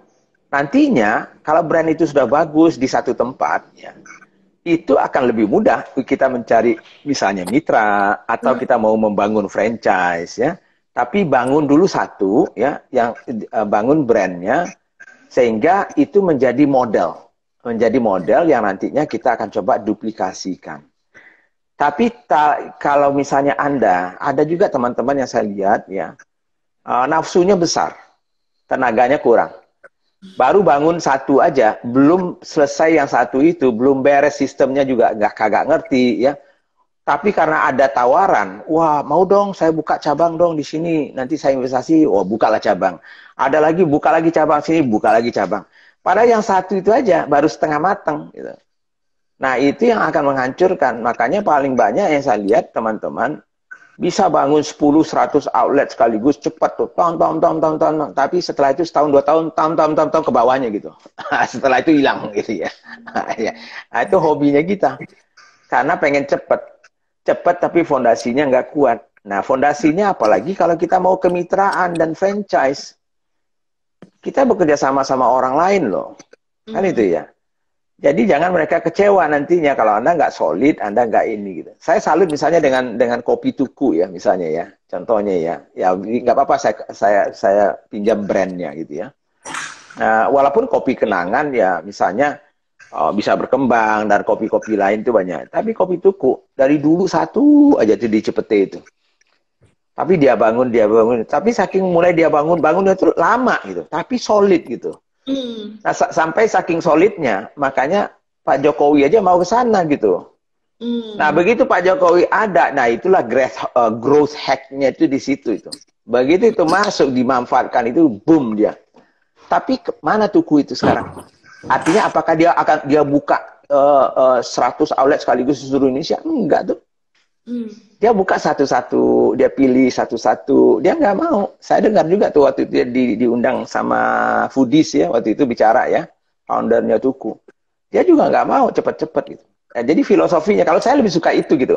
nantinya kalau brand itu sudah bagus di satu tempat ya itu akan lebih mudah kita mencari misalnya mitra atau hmm. kita mau membangun franchise ya tapi bangun dulu satu ya yang eh, bangun brandnya sehingga itu menjadi model, menjadi model yang nantinya kita akan coba duplikasikan. Tapi ta, kalau misalnya Anda, ada juga teman-teman yang saya lihat ya, uh, nafsunya besar, tenaganya kurang. Baru bangun satu aja, belum selesai yang satu itu, belum beres sistemnya juga nggak kagak ngerti ya tapi karena ada tawaran, wah mau dong saya buka cabang dong di sini, nanti saya investasi, wah bukalah cabang. Ada lagi buka lagi cabang sini, buka lagi cabang. Padahal yang satu itu aja baru setengah matang. Gitu. Nah itu yang akan menghancurkan. Makanya paling banyak yang saya lihat teman-teman bisa bangun 10 100 outlet sekaligus cepat tuh tahun tahun tahun tahun tahun tapi setelah itu setahun dua tahun tahun tahun tahun tahun ke bawahnya gitu setelah itu hilang gitu ya nah, itu hobinya kita karena pengen cepat cepat tapi fondasinya nggak kuat. Nah, fondasinya apalagi kalau kita mau kemitraan dan franchise. Kita bekerja sama sama orang lain loh. Mm. Kan hmm. itu ya. Jadi jangan mereka kecewa nantinya kalau Anda nggak solid, Anda nggak ini gitu. Saya salut misalnya dengan dengan kopi tuku ya misalnya ya. Contohnya ya. Ya nggak apa-apa saya saya saya pinjam brandnya gitu ya. Nah, walaupun kopi kenangan ya misalnya uh, bisa berkembang dan kopi-kopi lain tuh banyak. Tapi kopi tuku dari dulu satu aja tuh di Cepete itu. Tapi dia bangun, dia bangun. Tapi saking mulai dia bangun, bangunnya tuh lama gitu. Tapi solid gitu. Mm. Nah, sa sampai saking solidnya, makanya Pak Jokowi aja mau ke sana gitu. Mm. Nah, begitu Pak Jokowi ada, nah itulah growth, eh, uh, growth hack-nya itu di situ itu. Begitu itu masuk dimanfaatkan itu boom dia. Tapi mana tuku itu sekarang? Artinya apakah dia akan dia buka uh, uh, 100 outlet sekaligus seluruh Indonesia? Enggak tuh. Hmm. Dia buka satu-satu, dia pilih satu-satu. Dia nggak mau. Saya dengar juga tuh waktu itu dia di, diundang sama Foodies ya waktu itu bicara ya foundernya Tuku. Dia juga nggak mau cepet-cepet gitu. Nah, jadi filosofinya kalau saya lebih suka itu gitu.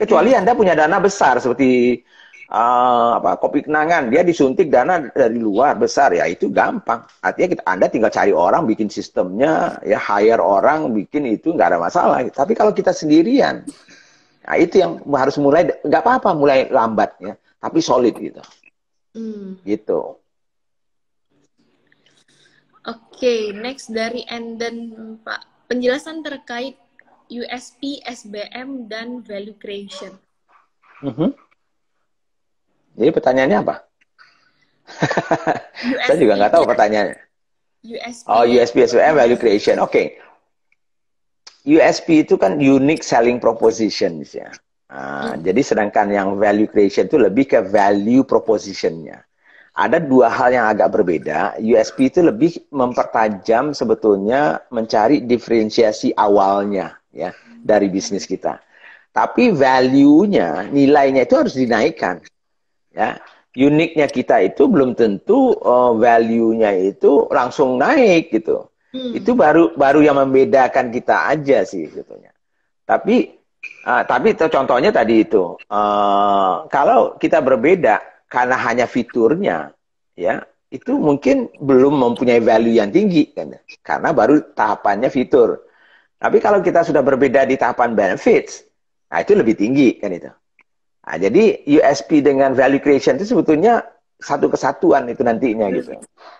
Kecuali hmm. anda punya dana besar seperti uh, apa kopi kenangan dia disuntik dana dari luar besar ya itu gampang artinya kita anda tinggal cari orang bikin sistemnya ya hire orang bikin itu nggak ada masalah tapi kalau kita sendirian nah itu yang harus mulai nggak apa-apa mulai lambat ya tapi solid gitu hmm. gitu oke okay, next dari Enden pak penjelasan terkait USP SBM dan value creation mhm. Jadi pertanyaannya apa? Saya juga nggak tahu pertanyaannya. USP. Oh, USP, SWM, value creation. Oke. Okay. USP itu kan unique selling proposition. Ya. Nah, hmm. Jadi sedangkan yang value creation itu lebih ke value propositionnya. Ada dua hal yang agak berbeda. USP itu lebih mempertajam sebetulnya mencari diferensiasi awalnya ya dari bisnis kita. Tapi value-nya, nilainya itu harus dinaikkan ya uniknya kita itu belum tentu uh, value-nya itu langsung naik gitu hmm. itu baru baru yang membedakan kita aja sih sebetulnya tapi uh, tapi contohnya tadi itu uh, kalau kita berbeda karena hanya fiturnya ya itu mungkin belum mempunyai value yang tinggi kan ya. karena baru tahapannya fitur tapi kalau kita sudah berbeda di tahapan benefits nah itu lebih tinggi kan itu Nah, jadi USP dengan value creation itu sebetulnya satu kesatuan itu nantinya hmm. gitu.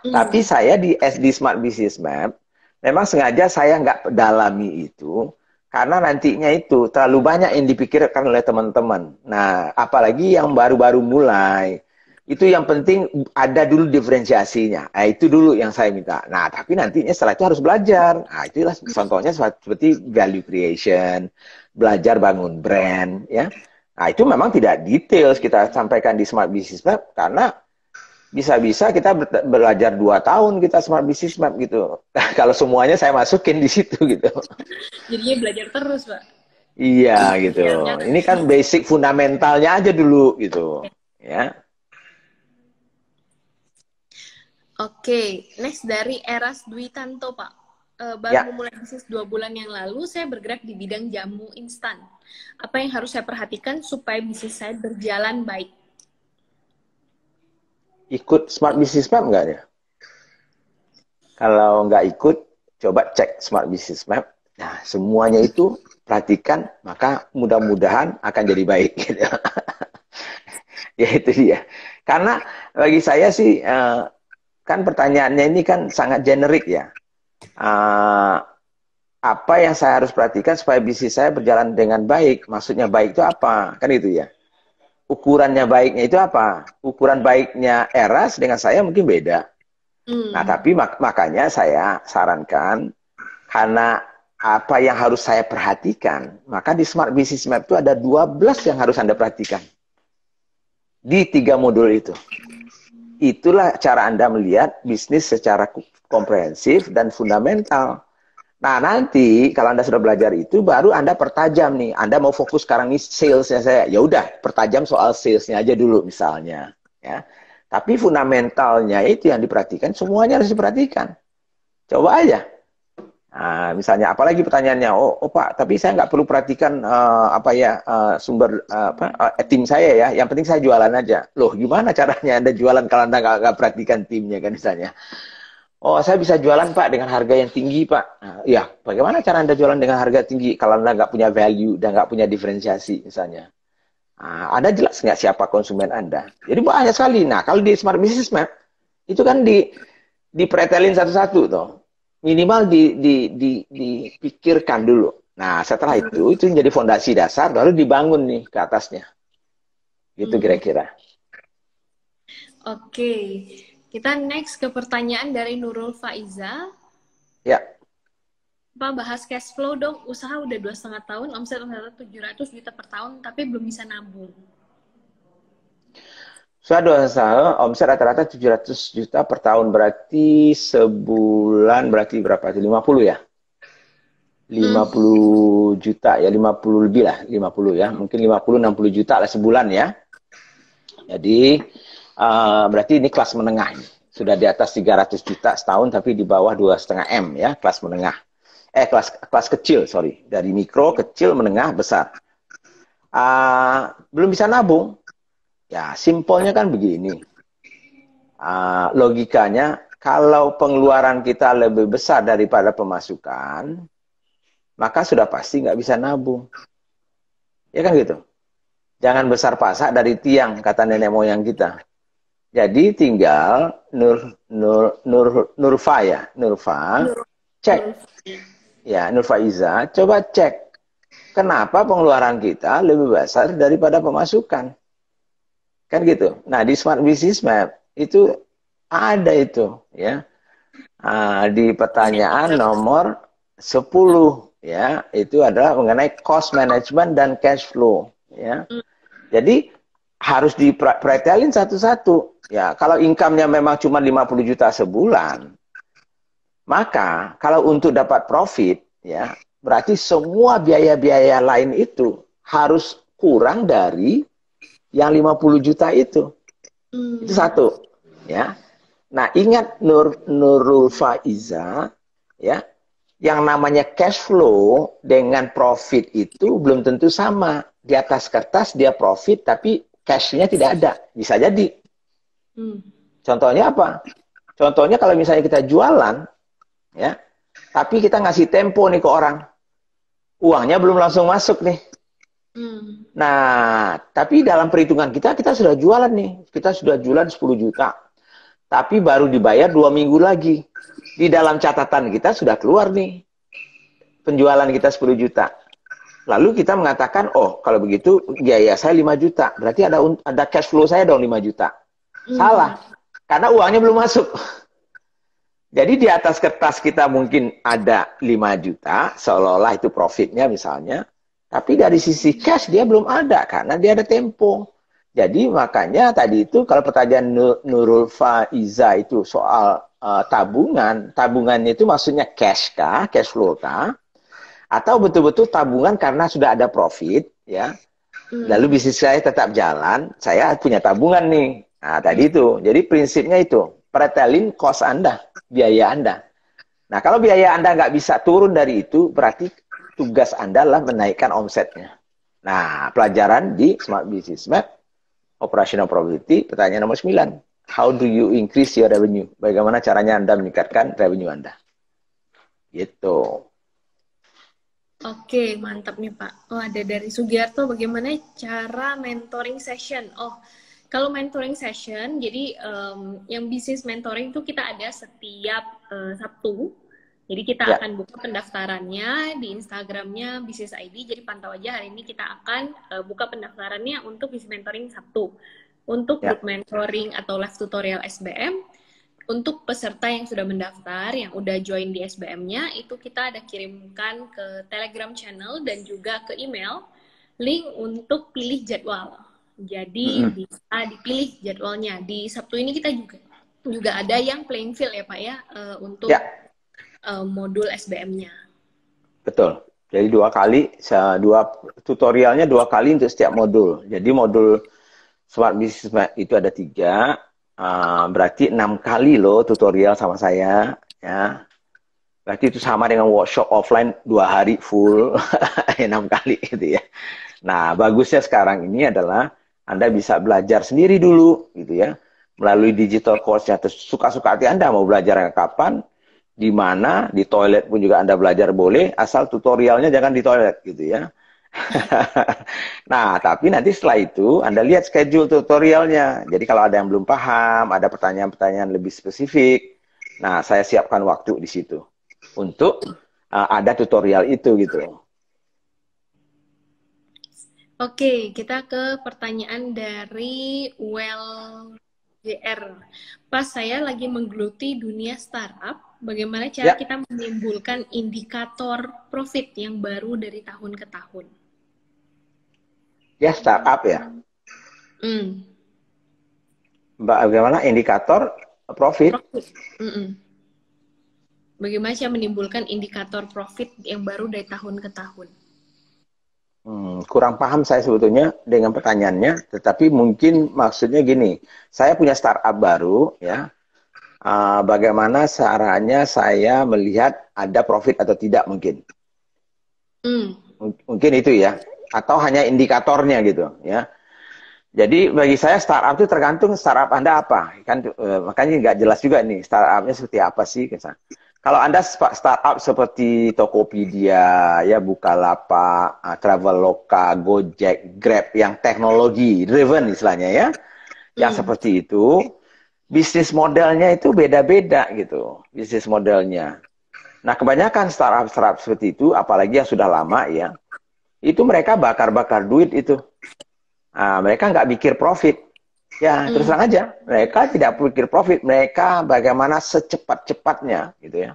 Mm. Tapi saya di SD Smart Business Map memang sengaja saya nggak dalami itu karena nantinya itu terlalu banyak yang dipikirkan oleh teman-teman. Nah, apalagi yang baru-baru mulai itu yang penting ada dulu diferensiasinya. Nah, itu dulu yang saya minta. Nah, tapi nantinya setelah itu harus belajar. Nah, itulah contohnya seperti value creation, belajar bangun brand, ya. Nah, itu memang tidak detail kita sampaikan di Smart Business Map karena bisa-bisa kita belajar dua tahun kita Smart Business Map gitu. Nah, kalau semuanya saya masukin di situ gitu. Jadinya belajar terus, Pak. Iya, iya gitu. Iya, iya. Ini kan basic fundamentalnya aja dulu gitu, ya. Oke, next dari Eras Dwi Tanto, Pak uh, baru ya. mulai bisnis dua bulan yang lalu, saya bergerak di bidang jamu instan. Apa yang harus saya perhatikan supaya bisnis saya berjalan baik? Ikut Smart Business Map nggak ya? Kalau nggak ikut, coba cek Smart Business Map. Nah, semuanya itu perhatikan, maka mudah-mudahan akan jadi baik. Gitu. ya itu dia. Karena bagi saya sih, eh, kan pertanyaannya ini kan sangat generik ya uh, apa yang saya harus perhatikan supaya bisnis saya berjalan dengan baik. Maksudnya baik itu apa? Kan itu ya. Ukurannya baiknya itu apa? Ukuran baiknya Eras dengan saya mungkin beda. Hmm. Nah, tapi mak makanya saya sarankan karena apa yang harus saya perhatikan, maka di Smart Business Map itu ada 12 yang harus Anda perhatikan. Di tiga modul itu. Itulah cara Anda melihat bisnis secara komprehensif dan fundamental. Nah nanti kalau anda sudah belajar itu baru anda pertajam nih. Anda mau fokus sekarang nih salesnya saya, ya udah pertajam soal salesnya aja dulu misalnya. Ya, tapi fundamentalnya itu yang diperhatikan, semuanya harus diperhatikan. Coba aja. Nah, misalnya apalagi pertanyaannya, oh, oh Pak, tapi saya nggak perlu perhatikan uh, apa ya uh, sumber uh, apa uh, tim saya ya. Yang penting saya jualan aja. Loh, gimana caranya Anda jualan kalau Anda nggak perhatikan timnya kan misalnya? Oh, saya bisa jualan Pak dengan harga yang tinggi Pak. Nah, ya, bagaimana cara Anda jualan dengan harga tinggi kalau Anda nggak punya value dan nggak punya diferensiasi misalnya? Nah, anda jelas nggak siapa konsumen Anda? Jadi banyak sekali. Nah, kalau di Smart Business Map itu kan di dipretelin satu-satu tuh. Minimal di, di, di, dipikirkan dulu. Nah, setelah itu itu menjadi fondasi dasar Lalu dibangun nih ke atasnya. Gitu hmm. kira-kira. Hmm. Oke. Okay. Kita next ke pertanyaan dari Nurul Faiza. Ya. Pak bahas cash flow dong. Usaha udah dua setengah tahun, omset ternyata 700 juta per tahun, tapi belum bisa nabung. Usaha dua setengah omset rata-rata 700 juta per tahun. Berarti sebulan berarti berapa? 50 ya? 50 hmm. juta ya, 50 lebih lah, 50 ya. Mungkin 50 60 juta lah sebulan ya. Jadi Eh, berarti ini kelas menengah sudah di atas 300 juta setahun tapi di bawah dua setengah m ya kelas menengah eh kelas kelas kecil sorry dari mikro kecil menengah besar uh, belum bisa nabung ya simpelnya kan begini uh, logikanya kalau pengeluaran kita lebih besar daripada pemasukan maka sudah pasti nggak bisa nabung ya kan gitu jangan besar pasak dari tiang kata nenek moyang kita jadi tinggal Nur Nur Nur Nurfa ya, Nurfa cek. Ya, Nurfa Iza, coba cek kenapa pengeluaran kita lebih besar daripada pemasukan. Kan gitu. Nah, di Smart Business Map itu ada itu ya. Ah, di pertanyaan nomor 10 ya, itu adalah mengenai cost management dan cash flow ya. Hmm. Jadi harus dipretelin satu-satu. Ya, kalau income-nya memang cuma 50 juta sebulan, maka kalau untuk dapat profit, ya, berarti semua biaya-biaya lain itu harus kurang dari yang 50 juta itu. Hmm. Itu satu, ya. Nah, ingat Nur Nurul Faiza, ya, yang namanya cash flow dengan profit itu belum tentu sama. Di atas kertas dia profit tapi cashnya tidak ada. Bisa jadi. Hmm. Contohnya apa? Contohnya kalau misalnya kita jualan, ya, tapi kita ngasih tempo nih ke orang, uangnya belum langsung masuk nih. Hmm. Nah, tapi dalam perhitungan kita, kita sudah jualan nih, kita sudah jualan 10 juta, tapi baru dibayar dua minggu lagi. Di dalam catatan kita sudah keluar nih penjualan kita 10 juta. Lalu kita mengatakan, oh kalau begitu biaya saya 5 juta, berarti ada ada cash flow saya dong 5 juta. Hmm. Salah, karena uangnya belum masuk. Jadi di atas kertas kita mungkin ada 5 juta, seolah-olah itu profitnya misalnya, tapi dari sisi cash dia belum ada karena dia ada tempo. Jadi makanya tadi itu kalau pertanyaan Nurul Faiza itu soal uh, tabungan, tabungannya itu maksudnya cash kah, cash flow kah? atau betul-betul tabungan karena sudah ada profit ya hmm. lalu bisnis saya tetap jalan saya punya tabungan nih nah tadi itu jadi prinsipnya itu pretelin cost anda biaya anda nah kalau biaya anda nggak bisa turun dari itu berarti tugas anda lah menaikkan omsetnya nah pelajaran di smart business map operational probability pertanyaan nomor 9 how do you increase your revenue? Bagaimana caranya Anda meningkatkan revenue Anda? Gitu. Oke, mantap nih Pak. Oh, ada dari Sugiarto, bagaimana cara mentoring session? Oh, kalau mentoring session, jadi um, yang bisnis mentoring itu kita ada setiap uh, Sabtu. Jadi kita ya. akan buka pendaftarannya di Instagramnya bisnis ID. Jadi pantau aja hari ini kita akan uh, buka pendaftarannya untuk bisnis mentoring Sabtu. Untuk ya. group mentoring atau live tutorial SBM, untuk peserta yang sudah mendaftar, yang udah join di SBM-nya, itu kita ada kirimkan ke Telegram channel dan juga ke email link untuk pilih jadwal. Jadi mm-hmm. bisa dipilih jadwalnya. Di Sabtu ini kita juga juga ada yang playing field ya Pak ya uh, untuk ya. Uh, modul SBM-nya. Betul. Jadi dua kali, dua tutorialnya dua kali untuk setiap modul. Jadi modul smart business itu ada tiga, Uh, berarti enam kali loh tutorial sama saya ya berarti itu sama dengan workshop offline dua hari full ya, enam kali gitu ya nah bagusnya sekarang ini adalah anda bisa belajar sendiri dulu gitu ya melalui digital course-nya suka-suka hati anda mau belajar yang kapan di mana di toilet pun juga anda belajar boleh asal tutorialnya jangan di toilet gitu ya nah, tapi nanti setelah itu Anda lihat schedule tutorialnya. Jadi kalau ada yang belum paham, ada pertanyaan-pertanyaan lebih spesifik, nah saya siapkan waktu di situ untuk uh, ada tutorial itu gitu. Oke, kita ke pertanyaan dari Well JR. Pas saya lagi menggeluti dunia startup, bagaimana cara ya. kita menimbulkan indikator profit yang baru dari tahun ke tahun? ya startup ya. Mm. Bagaimana indikator profit? profit. Bagaimana saya menimbulkan indikator profit yang baru dari tahun ke tahun? Hmm, kurang paham saya sebetulnya dengan pertanyaannya, tetapi mungkin maksudnya gini, saya punya startup baru, ya. Uh, bagaimana caranya saya melihat ada profit atau tidak mungkin? Hmm. Mungkin itu ya atau hanya indikatornya gitu ya. Jadi bagi saya startup itu tergantung startup Anda apa. Kan eh, makanya nggak jelas juga nih startupnya seperti apa sih kesan. Gitu. Kalau Anda startup seperti Tokopedia, ya Bukalapak, eh, Traveloka, Gojek, Grab yang teknologi driven istilahnya ya. Yang hmm. seperti itu, bisnis modelnya itu beda-beda gitu. Bisnis modelnya. Nah, kebanyakan startup startup seperti itu apalagi yang sudah lama ya itu mereka bakar-bakar duit itu. Nah, mereka nggak pikir profit. Ya, hmm. terus terang aja, mereka tidak pikir profit, mereka bagaimana secepat-cepatnya gitu ya.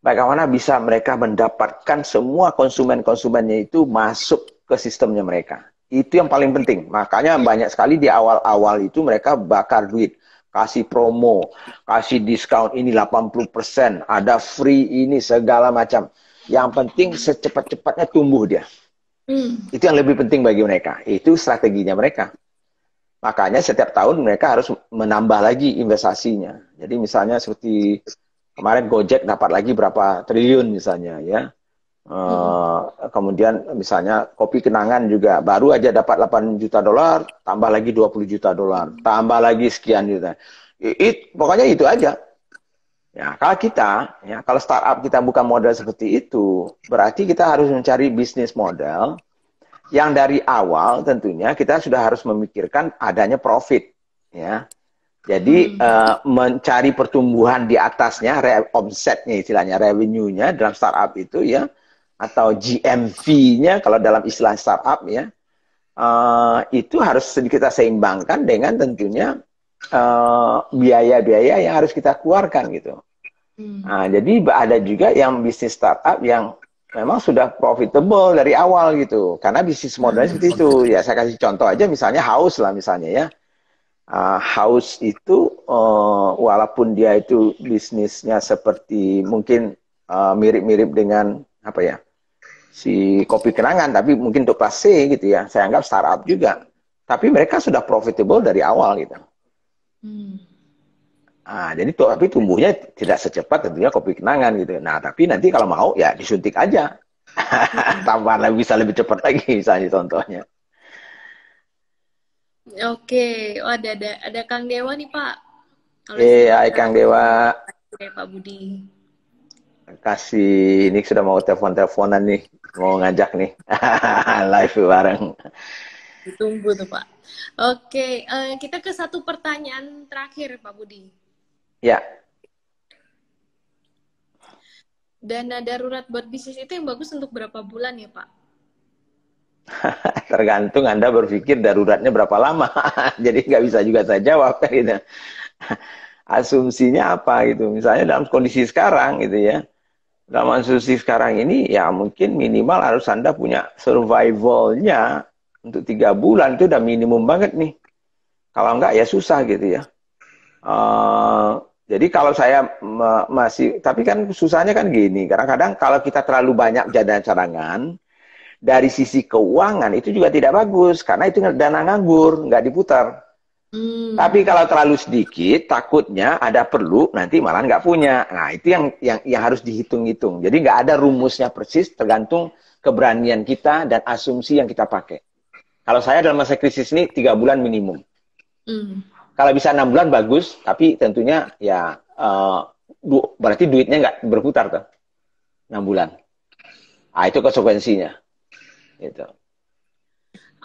Bagaimana bisa mereka mendapatkan semua konsumen-konsumennya itu masuk ke sistemnya mereka. Itu yang paling penting. Makanya banyak sekali di awal-awal itu mereka bakar duit, kasih promo, kasih diskon ini 80%, ada free ini segala macam. Yang penting secepat-cepatnya tumbuh dia. Hmm. Itu yang lebih penting bagi mereka. Itu strateginya mereka. Makanya setiap tahun mereka harus menambah lagi investasinya. Jadi misalnya seperti kemarin Gojek dapat lagi berapa triliun misalnya ya. Uh, kemudian misalnya kopi kenangan juga baru aja dapat 8 juta dolar, tambah lagi 20 juta dolar, tambah lagi sekian juta. It, pokoknya itu aja. Ya, kalau kita, ya, kalau startup kita bukan model seperti itu, berarti kita harus mencari bisnis model yang dari awal tentunya kita sudah harus memikirkan adanya profit, ya. Jadi hmm. uh, mencari pertumbuhan di atasnya, re- omsetnya istilahnya, revenue-nya dalam startup itu ya, atau GMV-nya kalau dalam istilah startup ya, uh, itu harus kita seimbangkan dengan tentunya Eh, biaya-biaya uh, yang harus kita keluarkan gitu. Hmm. Nah, jadi ada juga yang bisnis startup yang memang sudah profitable dari awal gitu, karena bisnis modelnya seperti itu. Hmm. Ya saya kasih contoh aja, misalnya house lah misalnya ya. Uh, house itu uh, walaupun dia itu bisnisnya seperti mungkin eh, mirip-mirip uh, dengan apa ya si kopi kenangan, tapi mungkin untuk kelas C gitu ya. Saya anggap startup juga, tapi mereka sudah profitable dari awal gitu. Hmm. Nah, jadi tapi tumbuhnya tidak secepat tentunya kopi kenangan gitu. Nah, tapi nanti kalau mau ya disuntik aja. Tambah lagi bisa lebih cepat lagi misalnya contohnya. Oke, oh, ada ada ada Kang Dewa nih Pak. Iya, eh, Kang Dewa. Oke, Pak Budi. Kasih ini sudah mau telepon-teleponan nih, mau ngajak nih live bareng. Ditunggu tuh Pak. Oke, uh, kita ke satu pertanyaan terakhir Pak Budi. Ya. Dana darurat buat bisnis itu yang bagus untuk berapa bulan ya Pak? Tergantung Anda berpikir daruratnya berapa lama. Jadi nggak bisa juga saya jawab kan gitu. Asumsinya apa gitu. Misalnya dalam kondisi sekarang gitu ya. Dalam asumsi sekarang ini ya mungkin minimal harus Anda punya survivalnya untuk tiga bulan itu udah minimum banget nih. Kalau enggak ya susah gitu ya. Uh, jadi kalau saya masih, tapi kan susahnya kan gini. Karena kadang kalau kita terlalu banyak jadwal cadangan, dari sisi keuangan itu juga tidak bagus karena itu dana nganggur, nggak diputar. Hmm. Tapi kalau terlalu sedikit, takutnya ada perlu nanti malah nggak punya. Nah itu yang yang, yang harus dihitung-hitung. Jadi nggak ada rumusnya persis, tergantung keberanian kita dan asumsi yang kita pakai. Kalau saya dalam masa krisis ini tiga bulan minimum. Mm. Kalau bisa enam bulan bagus, tapi tentunya ya uh, du berarti duitnya nggak berputar tuh enam bulan. Ah itu konsekuensinya. Gitu.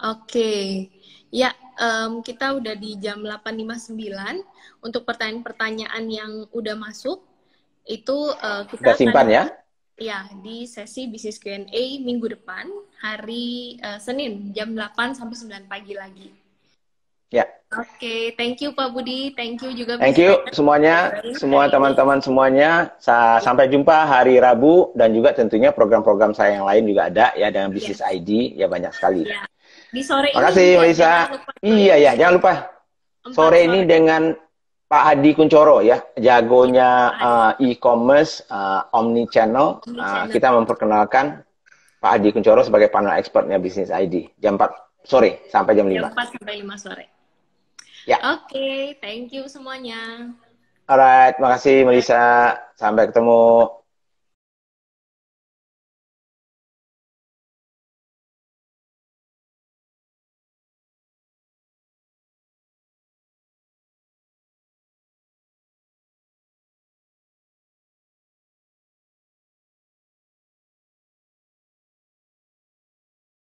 Oke, okay. ya um, kita udah di jam 8.59 untuk pertanyaan-pertanyaan yang udah masuk itu uh, kita, kita simpan akan... ya. Iya di sesi bisnis Q&A minggu depan, hari uh, Senin jam 8 sampai 9 pagi lagi. Ya. Oke, okay, thank you Pak Budi, thank you juga. Thank you semuanya, semua teman-teman semuanya. Sa sampai jumpa hari Rabu dan juga tentunya program-program saya yang lain juga ada ya dengan bisnis ID ya banyak sekali. Ya. Di sore Makasih, ini. Makasih Melisa. Iya ya, jangan lupa. Sore, iya, iya, sore ini dengan Pak Hadi Kuncoro ya, jagonya uh, e-commerce uh, eh, omni channel. Uh, eh, kita memperkenalkan Pak Hadi Kuncoro sebagai panel expertnya bisnis ID jam 4 sore sampai jam 5. Jam 4 sampai 5 sore. Ya. Oke, okay, thank you semuanya. Alright, makasih Melisa. Sampai ketemu.